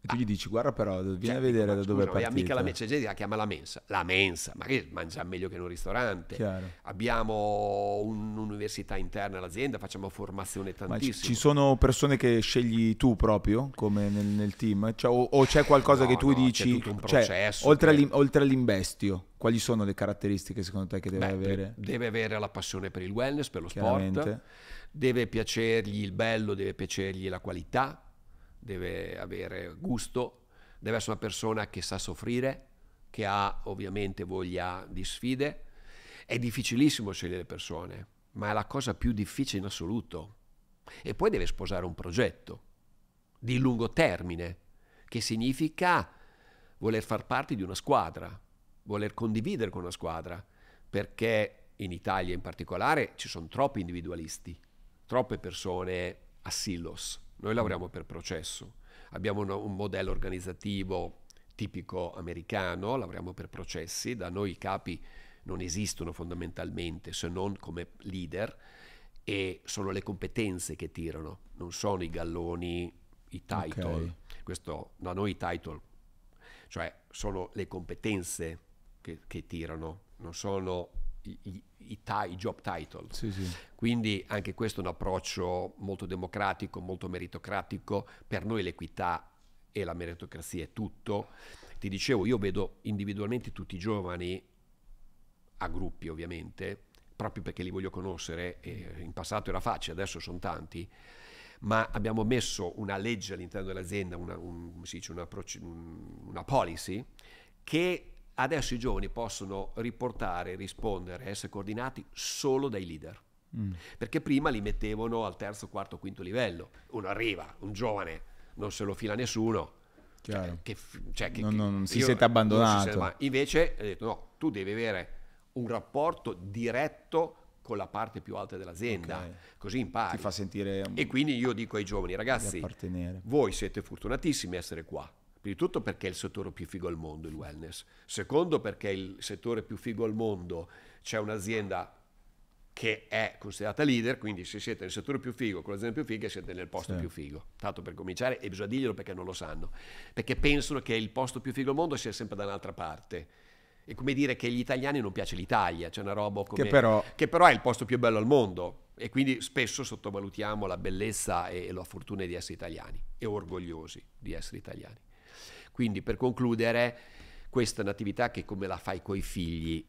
[SPEAKER 2] e tu ah. gli dici, guarda però, vieni cioè, a vedere dico, da dove partite. partita. Mica la mensa,
[SPEAKER 1] c'è gente che la chiama la mensa. La mensa, ma che mangia meglio che in un ristorante. Chiaro. Abbiamo un'università interna all'azienda, facciamo formazione tantissimo. Ma ci
[SPEAKER 2] sono persone che scegli tu proprio, come nel, nel team? Cioè, o, o, c'è qualcosa no, che tu no, dici? C'è tutto un cioè, processo. Cioè, oltre, che... all'im, oltre, all'investio, quali sono le caratteristiche secondo te che deve Beh, avere? Deve
[SPEAKER 1] avere la passione per il wellness, per lo sport. Deve piacergli il bello, deve piacergli la qualità deve avere gusto, deve essere una persona che sa soffrire, che ha ovviamente voglia di sfide. È difficilissimo scegliere persone, ma è la cosa più difficile in assoluto. E poi deve sposare un progetto di lungo termine, che significa voler far parte di una squadra, voler condividere con una squadra, perché in Italia in particolare ci sono troppi individualisti, troppe persone a silos noi lavoriamo per processo, abbiamo un, un modello organizzativo tipico americano, lavoriamo per processi, da noi i capi non esistono fondamentalmente se non come leader e sono le competenze che tirano, non sono i galloni, i title. Okay. Questo, da noi i title, cioè sono le competenze che, che tirano, non sono i, i, i job title. Sì, sì. Quindi anche questo è un approccio molto democratico, molto meritocratico. Per noi l'equità e la meritocrazia è tutto. Ti dicevo, io vedo individualmente tutti i giovani, a gruppi ovviamente, proprio perché li voglio conoscere, in passato era facile, adesso sono tanti, ma abbiamo messo una legge all'interno dell'azienda, una, un, dice, una, una policy, che Adesso i giovani possono riportare, rispondere, essere coordinati solo dai leader. Mm. Perché prima li mettevano al terzo, quarto, quinto livello. Uno arriva, un giovane, non se lo fila nessuno. Cioè, che, cioè, che, non, non, non si siete abbandonati. Si Invece, eh, detto, no, tu devi avere un rapporto diretto con la parte più alta dell'azienda, okay. così impari. Ti fa sentire... E mm, quindi io dico ai giovani, ragazzi, voi siete fortunatissimi a essere qua, Prima di tutto perché è il settore più figo al mondo, il wellness. Secondo perché il settore più figo al mondo c'è un'azienda che è considerata leader, quindi se siete nel settore più figo, con l'azienda più figa, siete nel posto sì. più figo. Tanto per cominciare, e bisogna dirglielo perché non lo sanno, perché pensano che il posto più figo al mondo sia sempre da un'altra parte. È come dire che agli italiani non piace l'Italia, c'è una roba come, che, però... che però è il posto più bello al mondo e quindi spesso sottovalutiamo la bellezza e la fortuna di essere italiani e orgogliosi di essere italiani. Quindi per concludere, questa è un'attività che come la fai coi figli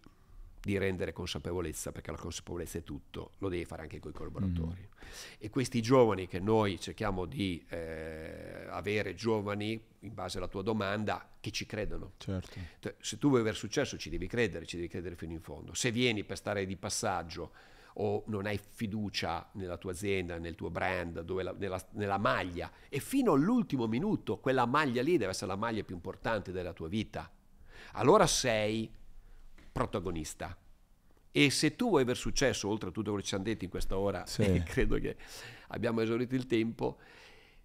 [SPEAKER 1] di rendere consapevolezza, perché la consapevolezza è tutto, lo devi fare anche con i collaboratori. Mm. E questi giovani che noi cerchiamo di eh, avere giovani, in base alla tua domanda, che ci credono. Certo. Se tu vuoi aver successo ci devi credere, ci devi credere fino in fondo. Se vieni per stare di passaggio, o non hai fiducia nella tua azienda, nel tuo brand, la, nella, nella maglia e fino all'ultimo minuto quella maglia lì deve essere la maglia più importante della tua vita. Allora sei protagonista. E se tu vuoi aver successo, oltre a tutto quello che ci hanno detto in questa ora, sì. eh, credo che abbiamo esaurito il tempo,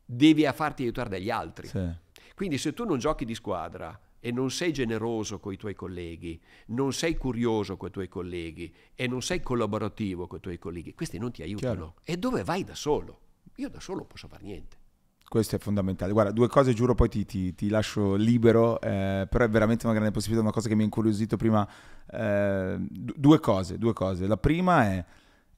[SPEAKER 1] devi farti aiutare dagli altri. Sì. Quindi se tu non giochi di squadra, e non sei generoso con i tuoi colleghi, non sei curioso con i tuoi colleghi e non sei collaborativo con i tuoi colleghi, questi non ti aiutano. Chiaro. E dove vai da solo? Io da solo non posso fare niente.
[SPEAKER 2] Questo è fondamentale. Guarda, due cose giuro, poi ti, ti, ti lascio libero, eh, però è veramente una grande possibilità, una cosa che mi ha incuriosito prima. Eh, due cose, due cose. La prima è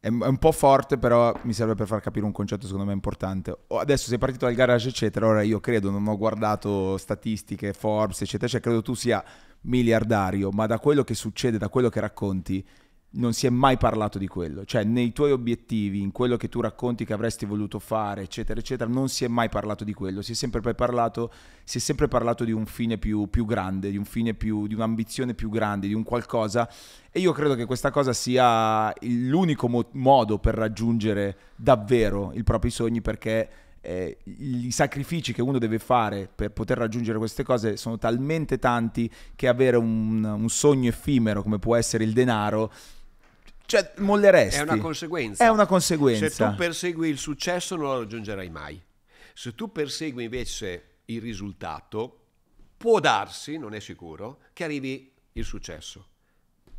[SPEAKER 2] è un po' forte, però mi serve per far capire un concetto secondo me importante. Adesso sei partito dal garage, eccetera. Ora io credo, non ho guardato statistiche, Forbes, eccetera, cioè credo tu sia miliardario, ma da quello che succede, da quello che racconti, non si è mai parlato di quello, cioè nei tuoi obiettivi, in quello che tu racconti che avresti voluto fare, eccetera, eccetera, non si è mai parlato di quello, si è sempre parlato, si è sempre parlato di un fine più, più grande, di un fine più, di un'ambizione più grande, di un qualcosa e io credo che questa cosa sia l'unico mo- modo per raggiungere davvero i propri sogni perché eh, i sacrifici che uno deve fare per poter raggiungere queste cose sono talmente tanti che avere un, un sogno effimero come può essere il denaro cioè, molleresti. È una conseguenza. È una conseguenza. Se tu
[SPEAKER 1] persegui il successo non lo raggiungerai mai. Se tu persegui invece il risultato, può darsi, non è sicuro, che arrivi il successo.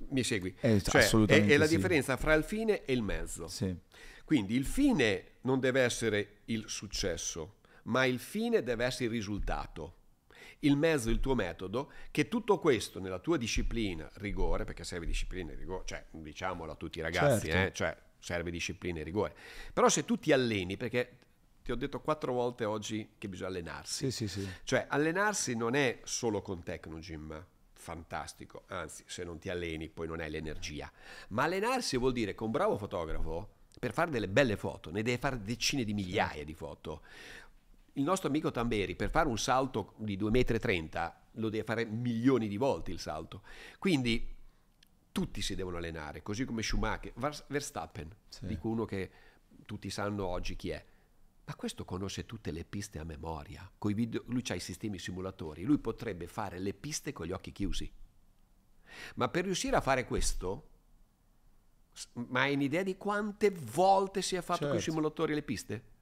[SPEAKER 1] Mi segui? Eh, cioè, assolutamente. È, è la sì. differenza fra il fine e il mezzo. Sì. Quindi il fine non deve essere il successo, ma il fine deve essere il risultato il mezzo, il tuo metodo, che tutto questo nella tua disciplina, rigore, perché serve disciplina e rigore, cioè diciamolo a tutti i ragazzi, certo. eh, cioè serve disciplina e rigore, però se tu ti alleni, perché ti ho detto quattro volte oggi che bisogna allenarsi, sì, sì, sì. cioè allenarsi non è solo con Tecnogym, fantastico, anzi se non ti alleni poi non hai l'energia, ma allenarsi vuol dire che un bravo fotografo per fare delle belle foto ne deve fare decine di migliaia di foto il nostro amico Tamberi per fare un salto di 2,30 m lo deve fare milioni di volte il salto. Quindi tutti si devono allenare, così come Schumacher, Verstappen, sì. dico uno che tutti sanno oggi chi è. Ma questo conosce tutte le piste a memoria. Video, lui ha i sistemi simulatori, lui potrebbe fare le piste con gli occhi chiusi. Ma per riuscire a fare questo, ma hai un'idea di quante volte si è fatto certo. con i simulatori le piste?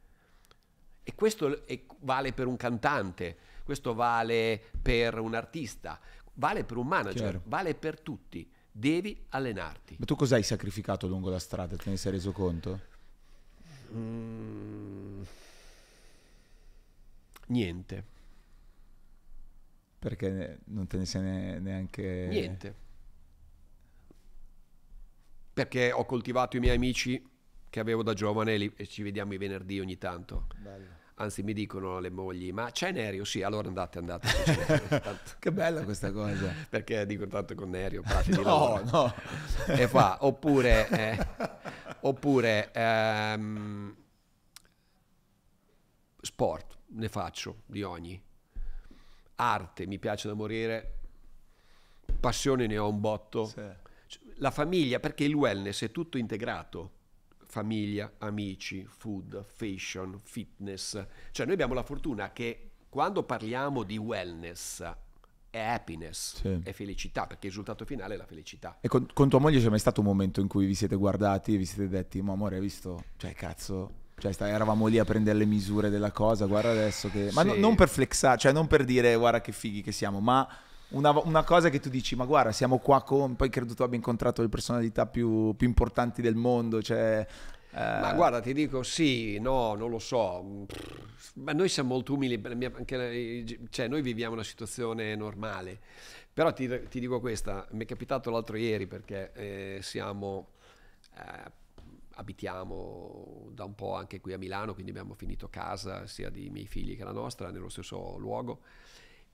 [SPEAKER 1] E questo è, vale per un cantante, questo vale per un artista, vale per un manager, Chiaro. vale per tutti. Devi allenarti.
[SPEAKER 2] Ma tu cosa hai sacrificato lungo la strada? Te ne sei reso conto?
[SPEAKER 1] Mm,
[SPEAKER 2] niente. Perché non te ne sei neanche... Niente.
[SPEAKER 1] Perché ho coltivato i miei amici che avevo da giovane lì, e ci vediamo i venerdì ogni tanto. Bello. Anzi, mi dicono le mogli, ma c'è Nerio? Sì, allora andate, andate.
[SPEAKER 2] che bella questa cosa.
[SPEAKER 1] Perché dico tanto con Nerio, parte no, di lavoro. No, E fa, oppure, eh, oppure ehm, sport, ne faccio di ogni. Arte, mi piace da morire. Passione ne ho un botto. Sì. Cioè, la famiglia, perché il wellness è tutto integrato famiglia, amici, food, fashion, fitness. Cioè noi abbiamo la fortuna che quando parliamo di wellness è happiness, sì. è felicità, perché il risultato finale è la felicità.
[SPEAKER 2] E con, con, tua moglie c'è mai stato un momento in cui vi siete guardati e vi siete detti, ma amore, hai visto? Cioè, cazzo, cioè, sta, eravamo lì a prendere le misure della cosa, guarda adesso che... Ma sì. no, non per flexare, cioè non per dire guarda che fighi che siamo, ma una, una, cosa che tu dici, ma guarda, siamo qua con... Poi credo tu abbia incontrato le personalità più, più importanti del mondo, cioè... Eh, ma guarda, ti
[SPEAKER 1] dico sì, no, non lo so. Ma noi siamo molto umili, anche, cioè noi viviamo una situazione normale. Però ti, ti dico questa, mi è capitato l'altro ieri perché eh, siamo... Eh, abitiamo da un po' anche qui a Milano, quindi abbiamo finito casa sia dei miei figli che la nostra nello stesso luogo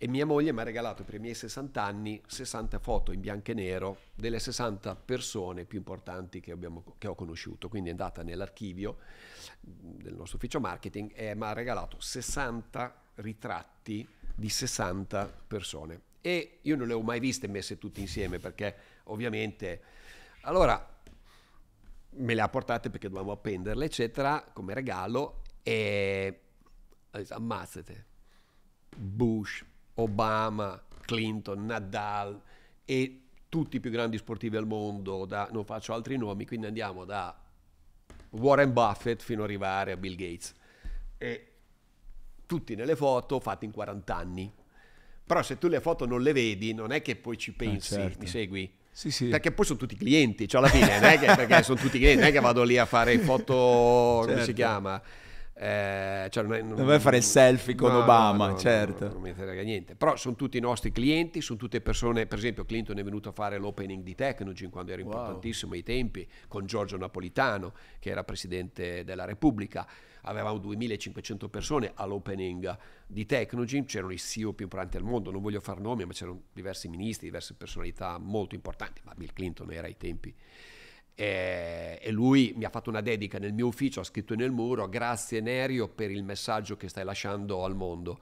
[SPEAKER 1] e mia moglie mi ha regalato per i miei 60 anni 60 foto in bianco e nero delle 60 persone più importanti che, abbiamo, che ho conosciuto. Quindi è andata nell'archivio mm, del nostro ufficio marketing e mi ha regalato 60 ritratti di 60 persone. E io non le ho mai viste messe tutte insieme perché ovviamente... Allora, me le ha portate perché dovevamo appenderle, eccetera, come regalo e eh, ammazzate. Bush, Obama, Clinton, Nadal e tutti i più grandi sportivi al mondo, da, non faccio altri nomi, quindi andiamo da Warren Buffett fino ad arrivare a Bill Gates. E tutti nelle foto fatte in 40 anni. Però se tu le foto non le vedi, non è che poi ci eh, pensi, ah, certo. mi segui? Sì, sì. Perché poi sono tutti clienti, cioè alla fine non è che, sono tutti clienti, non è che vado lì a fare foto, certo. come si certo. chiama? Eh, cioè non, non, non fare il selfie con no, Obama, no, no, certo. non mi frega niente. Però sono tutti i nostri clienti, sono tutte persone, per esempio Clinton è venuto a fare l'opening di Technogen quando era wow. importantissimo ai tempi, con Giorgio Napolitano, che era Presidente della Repubblica. Avevamo 2500 persone all'opening di Technogen, c'erano i CEO più importanti al mondo, non voglio far nomi, ma c'erano diversi ministri, diverse personalità molto importanti, ma Bill Clinton era ai tempi eh, e, lui mi ha fatto una dedica nel mio ufficio, ha scritto nel muro, grazie Nerio per il messaggio che stai lasciando al mondo.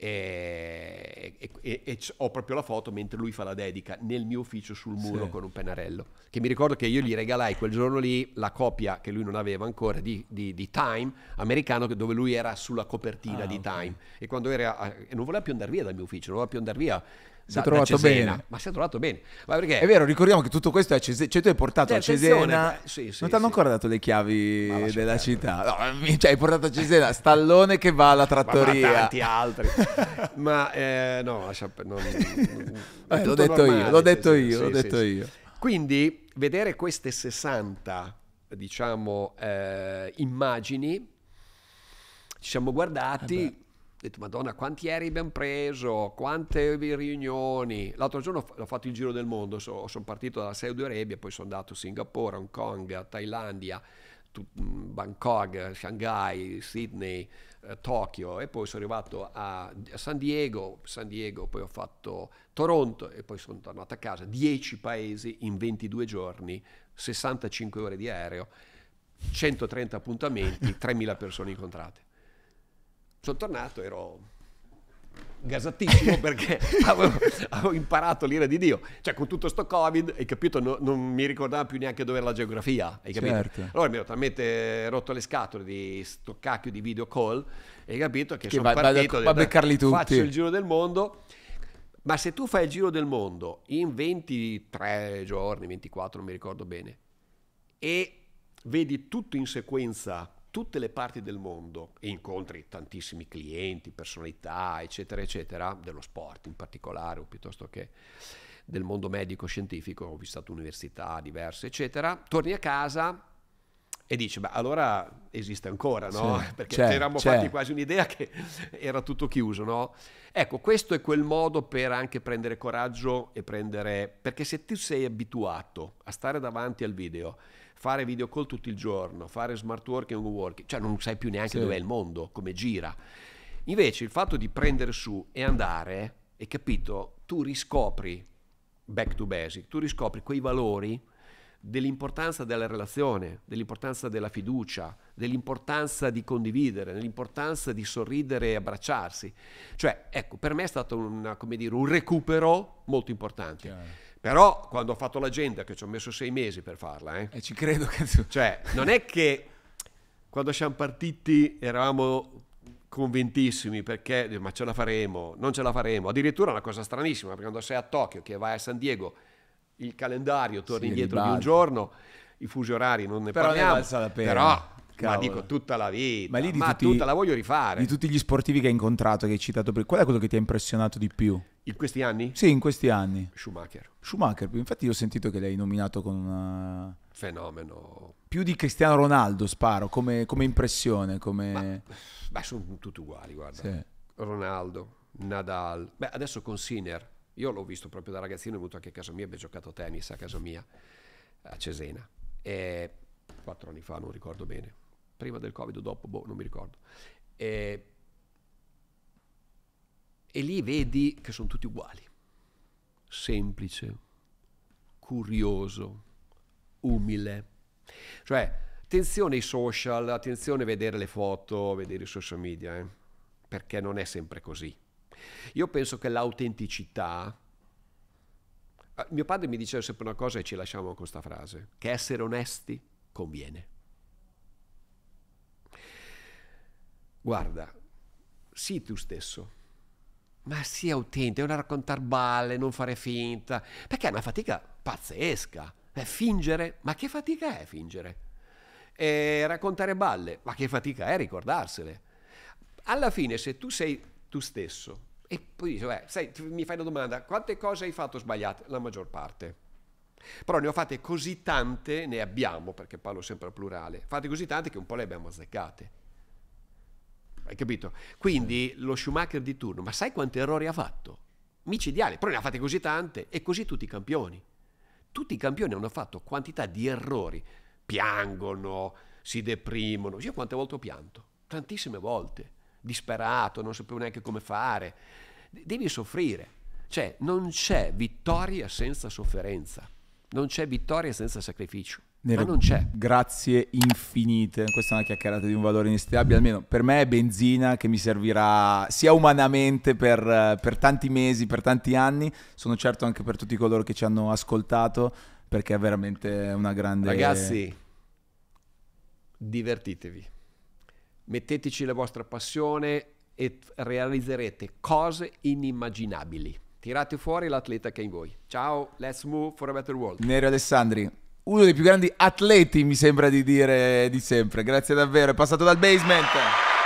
[SPEAKER 1] Eh, e, e, e, ho proprio la foto mentre lui fa la dedica nel mio ufficio sul muro sì. con un pennarello che mi ricordo che io gli regalai quel giorno lì la copia che lui non aveva ancora di, di, di Time americano dove lui era sulla copertina ah, di okay. Time e quando era eh, non voleva più andare via dal mio ufficio non voleva più andare via
[SPEAKER 2] si è trovato bene. Ma
[SPEAKER 1] si è trovato bene. Ma perché? È vero,
[SPEAKER 2] ricordiamo che tutto questo è a Cesena, cioè tu hai portato a cioè, Cesena, sì, sì, non ti hanno sì. ancora dato le chiavi della città, no, cioè hai portato a Cesena Stallone che va alla trattoria. Ma, ma tanti
[SPEAKER 1] altri, ma eh, no, lascia, non, non, eh, l'ho detto normale, io, l'ho detto io, l'ho detto io. Quindi vedere queste 60, diciamo, eh, immagini, ci siamo guardati... Eh ho detto madonna quanti aerei abbiamo preso quante riunioni l'altro giorno ho fatto il giro del mondo so, sono partito dalla Saudi Arabia poi sono andato a Singapore Hong Kong Thailandia Bangkok, Shanghai, Sydney, eh, Tokyo e poi sono arrivato a San Diego, San Diego, poi ho fatto Toronto e poi sono tornato a casa. 10 paesi in 22 giorni, 65 ore di aereo, 130 appuntamenti, 3.000 persone incontrate. Sono tornato, ero gasatissimo perché avevo, avevo, imparato l'ira di Dio. Cioè, con tutto sto Covid, hai capito, no, non mi ricordavo più neanche dove era la geografia, hai capito? Certo. Allora mi ero talmente rotto le scatole di sto cacchio di video call, hai capito, che, che sono va, partito... Va a beccarli tutti. Faccio il giro del mondo... Ma se tu fai il giro del mondo in 23 giorni, 24, non mi ricordo bene, e vedi tutto in sequenza tutte le parti del mondo e incontri tantissimi clienti, personalità, eccetera, eccetera, dello sport in particolare o piuttosto che del mondo medico scientifico, ho visitato università diverse, eccetera, torni a casa e dici, ma allora esiste ancora, no? Sì, Perché ci eravamo fatti quasi un'idea che era tutto chiuso, no? Ecco, questo è quel modo per anche prendere coraggio e prendere... Perché se tu sei abituato a stare davanti al video, fare video call tutto il giorno, fare smart working o working, cioè non sai più neanche sì. dove è il mondo, come gira. Invece il fatto di prendere su e andare, e capito, tu riscopri back to basic, tu riscopri quei valori dell'importanza della relazione, dell'importanza della fiducia, dell'importanza di condividere, dell'importanza di sorridere e abbracciarsi. Cioè, ecco, per me è stato una, dire, un recupero molto importante. Chiaro però quando ho fatto l'agenda, che ci ho messo sei mesi per farla, eh, e eh, ci credo che tu... Cioè, non è che quando siamo partiti eravamo convintissimi perché ma ce la faremo, non ce la faremo. Addirittura è una cosa stranissima, perché quando sei a Tokyo, che vai a San Diego, il calendario torna sì, indietro di un giorno, i fusi orari non ne però parliamo. Ne però Cavolo. ma dico tutta la vita, ma, lì ma tutti, tutta la voglio rifare. Di
[SPEAKER 2] tutti gli sportivi che hai incontrato, che hai citato, qual è quello che ti ha impressionato di più? In questi anni? Sì, in questi anni. Schumacher. Schumacher, infatti io ho sentito che l'hai nominato con una...
[SPEAKER 1] Fenomeno.
[SPEAKER 2] Più di Cristiano Ronaldo, sparo, come, come impressione, come... Ma, ma, sono
[SPEAKER 1] tutti uguali, guarda. Sì. Ronaldo, Nadal, beh adesso con Sinner, io l'ho visto proprio da ragazzino, è venuto anche a casa mia, abbiamo giocato a tennis a casa mia, a Cesena, e quattro anni fa, non ricordo bene prima del Covid o dopo, boh, non mi ricordo. E, e lì vedi che sono tutti uguali. Semplice, curioso, umile. Cioè, attenzione ai social, attenzione a vedere le foto, a vedere i social media, eh? perché non è sempre così. Io penso che l'autenticità... Eh, mio padre mi diceva sempre una cosa e ci lasciamo con questa frase, che essere onesti conviene. guarda, sii tu stesso. Ma sii autentico, non raccontare balle, non fare finta, perché è una fatica pazzesca. È fingere, ma che fatica è fingere? E raccontare balle, ma che fatica è ricordarsele? Alla fine, se tu sei tu stesso e poi dici, beh, sai, mi fai una domanda, quante cose hai fatto sbagliate? La maggior parte. Però ne ho fatte così tante, ne abbiamo, perché parlo sempre al plurale, fatte così tante che un po' le abbiamo azzeccate hai capito? Quindi lo Schumacher di turno, ma sai quanti errori ha fatto? Micidiale, però ne ha fatte così tante e così tutti i campioni. Tutti i campioni hanno fatto quantità di errori. Piangono, si deprimono. Io quante volte ho pianto? Tantissime volte. Disperato, non sapevo neanche come fare. Devi soffrire. Cioè, non c'è vittoria senza sofferenza. Non c'è vittoria senza sacrificio.
[SPEAKER 2] Nero, ma non c'è. Grazie infinite. Questa è una chiacchierata di un valore inestimabile. Almeno per me è benzina che mi servirà sia umanamente per, per, tanti mesi, per tanti anni. Sono certo anche per tutti coloro che ci hanno ascoltato perché è veramente una grande. Ragazzi,
[SPEAKER 1] divertitevi. Metteteci la vostra passione e realizzerete cose inimmaginabili. Tirate fuori l'atleta che è in voi. Ciao, let's move for a better world.
[SPEAKER 2] Nero Alessandri uno dei più grandi atleti, mi sembra di dire, di sempre. Grazie davvero, è passato dal basement.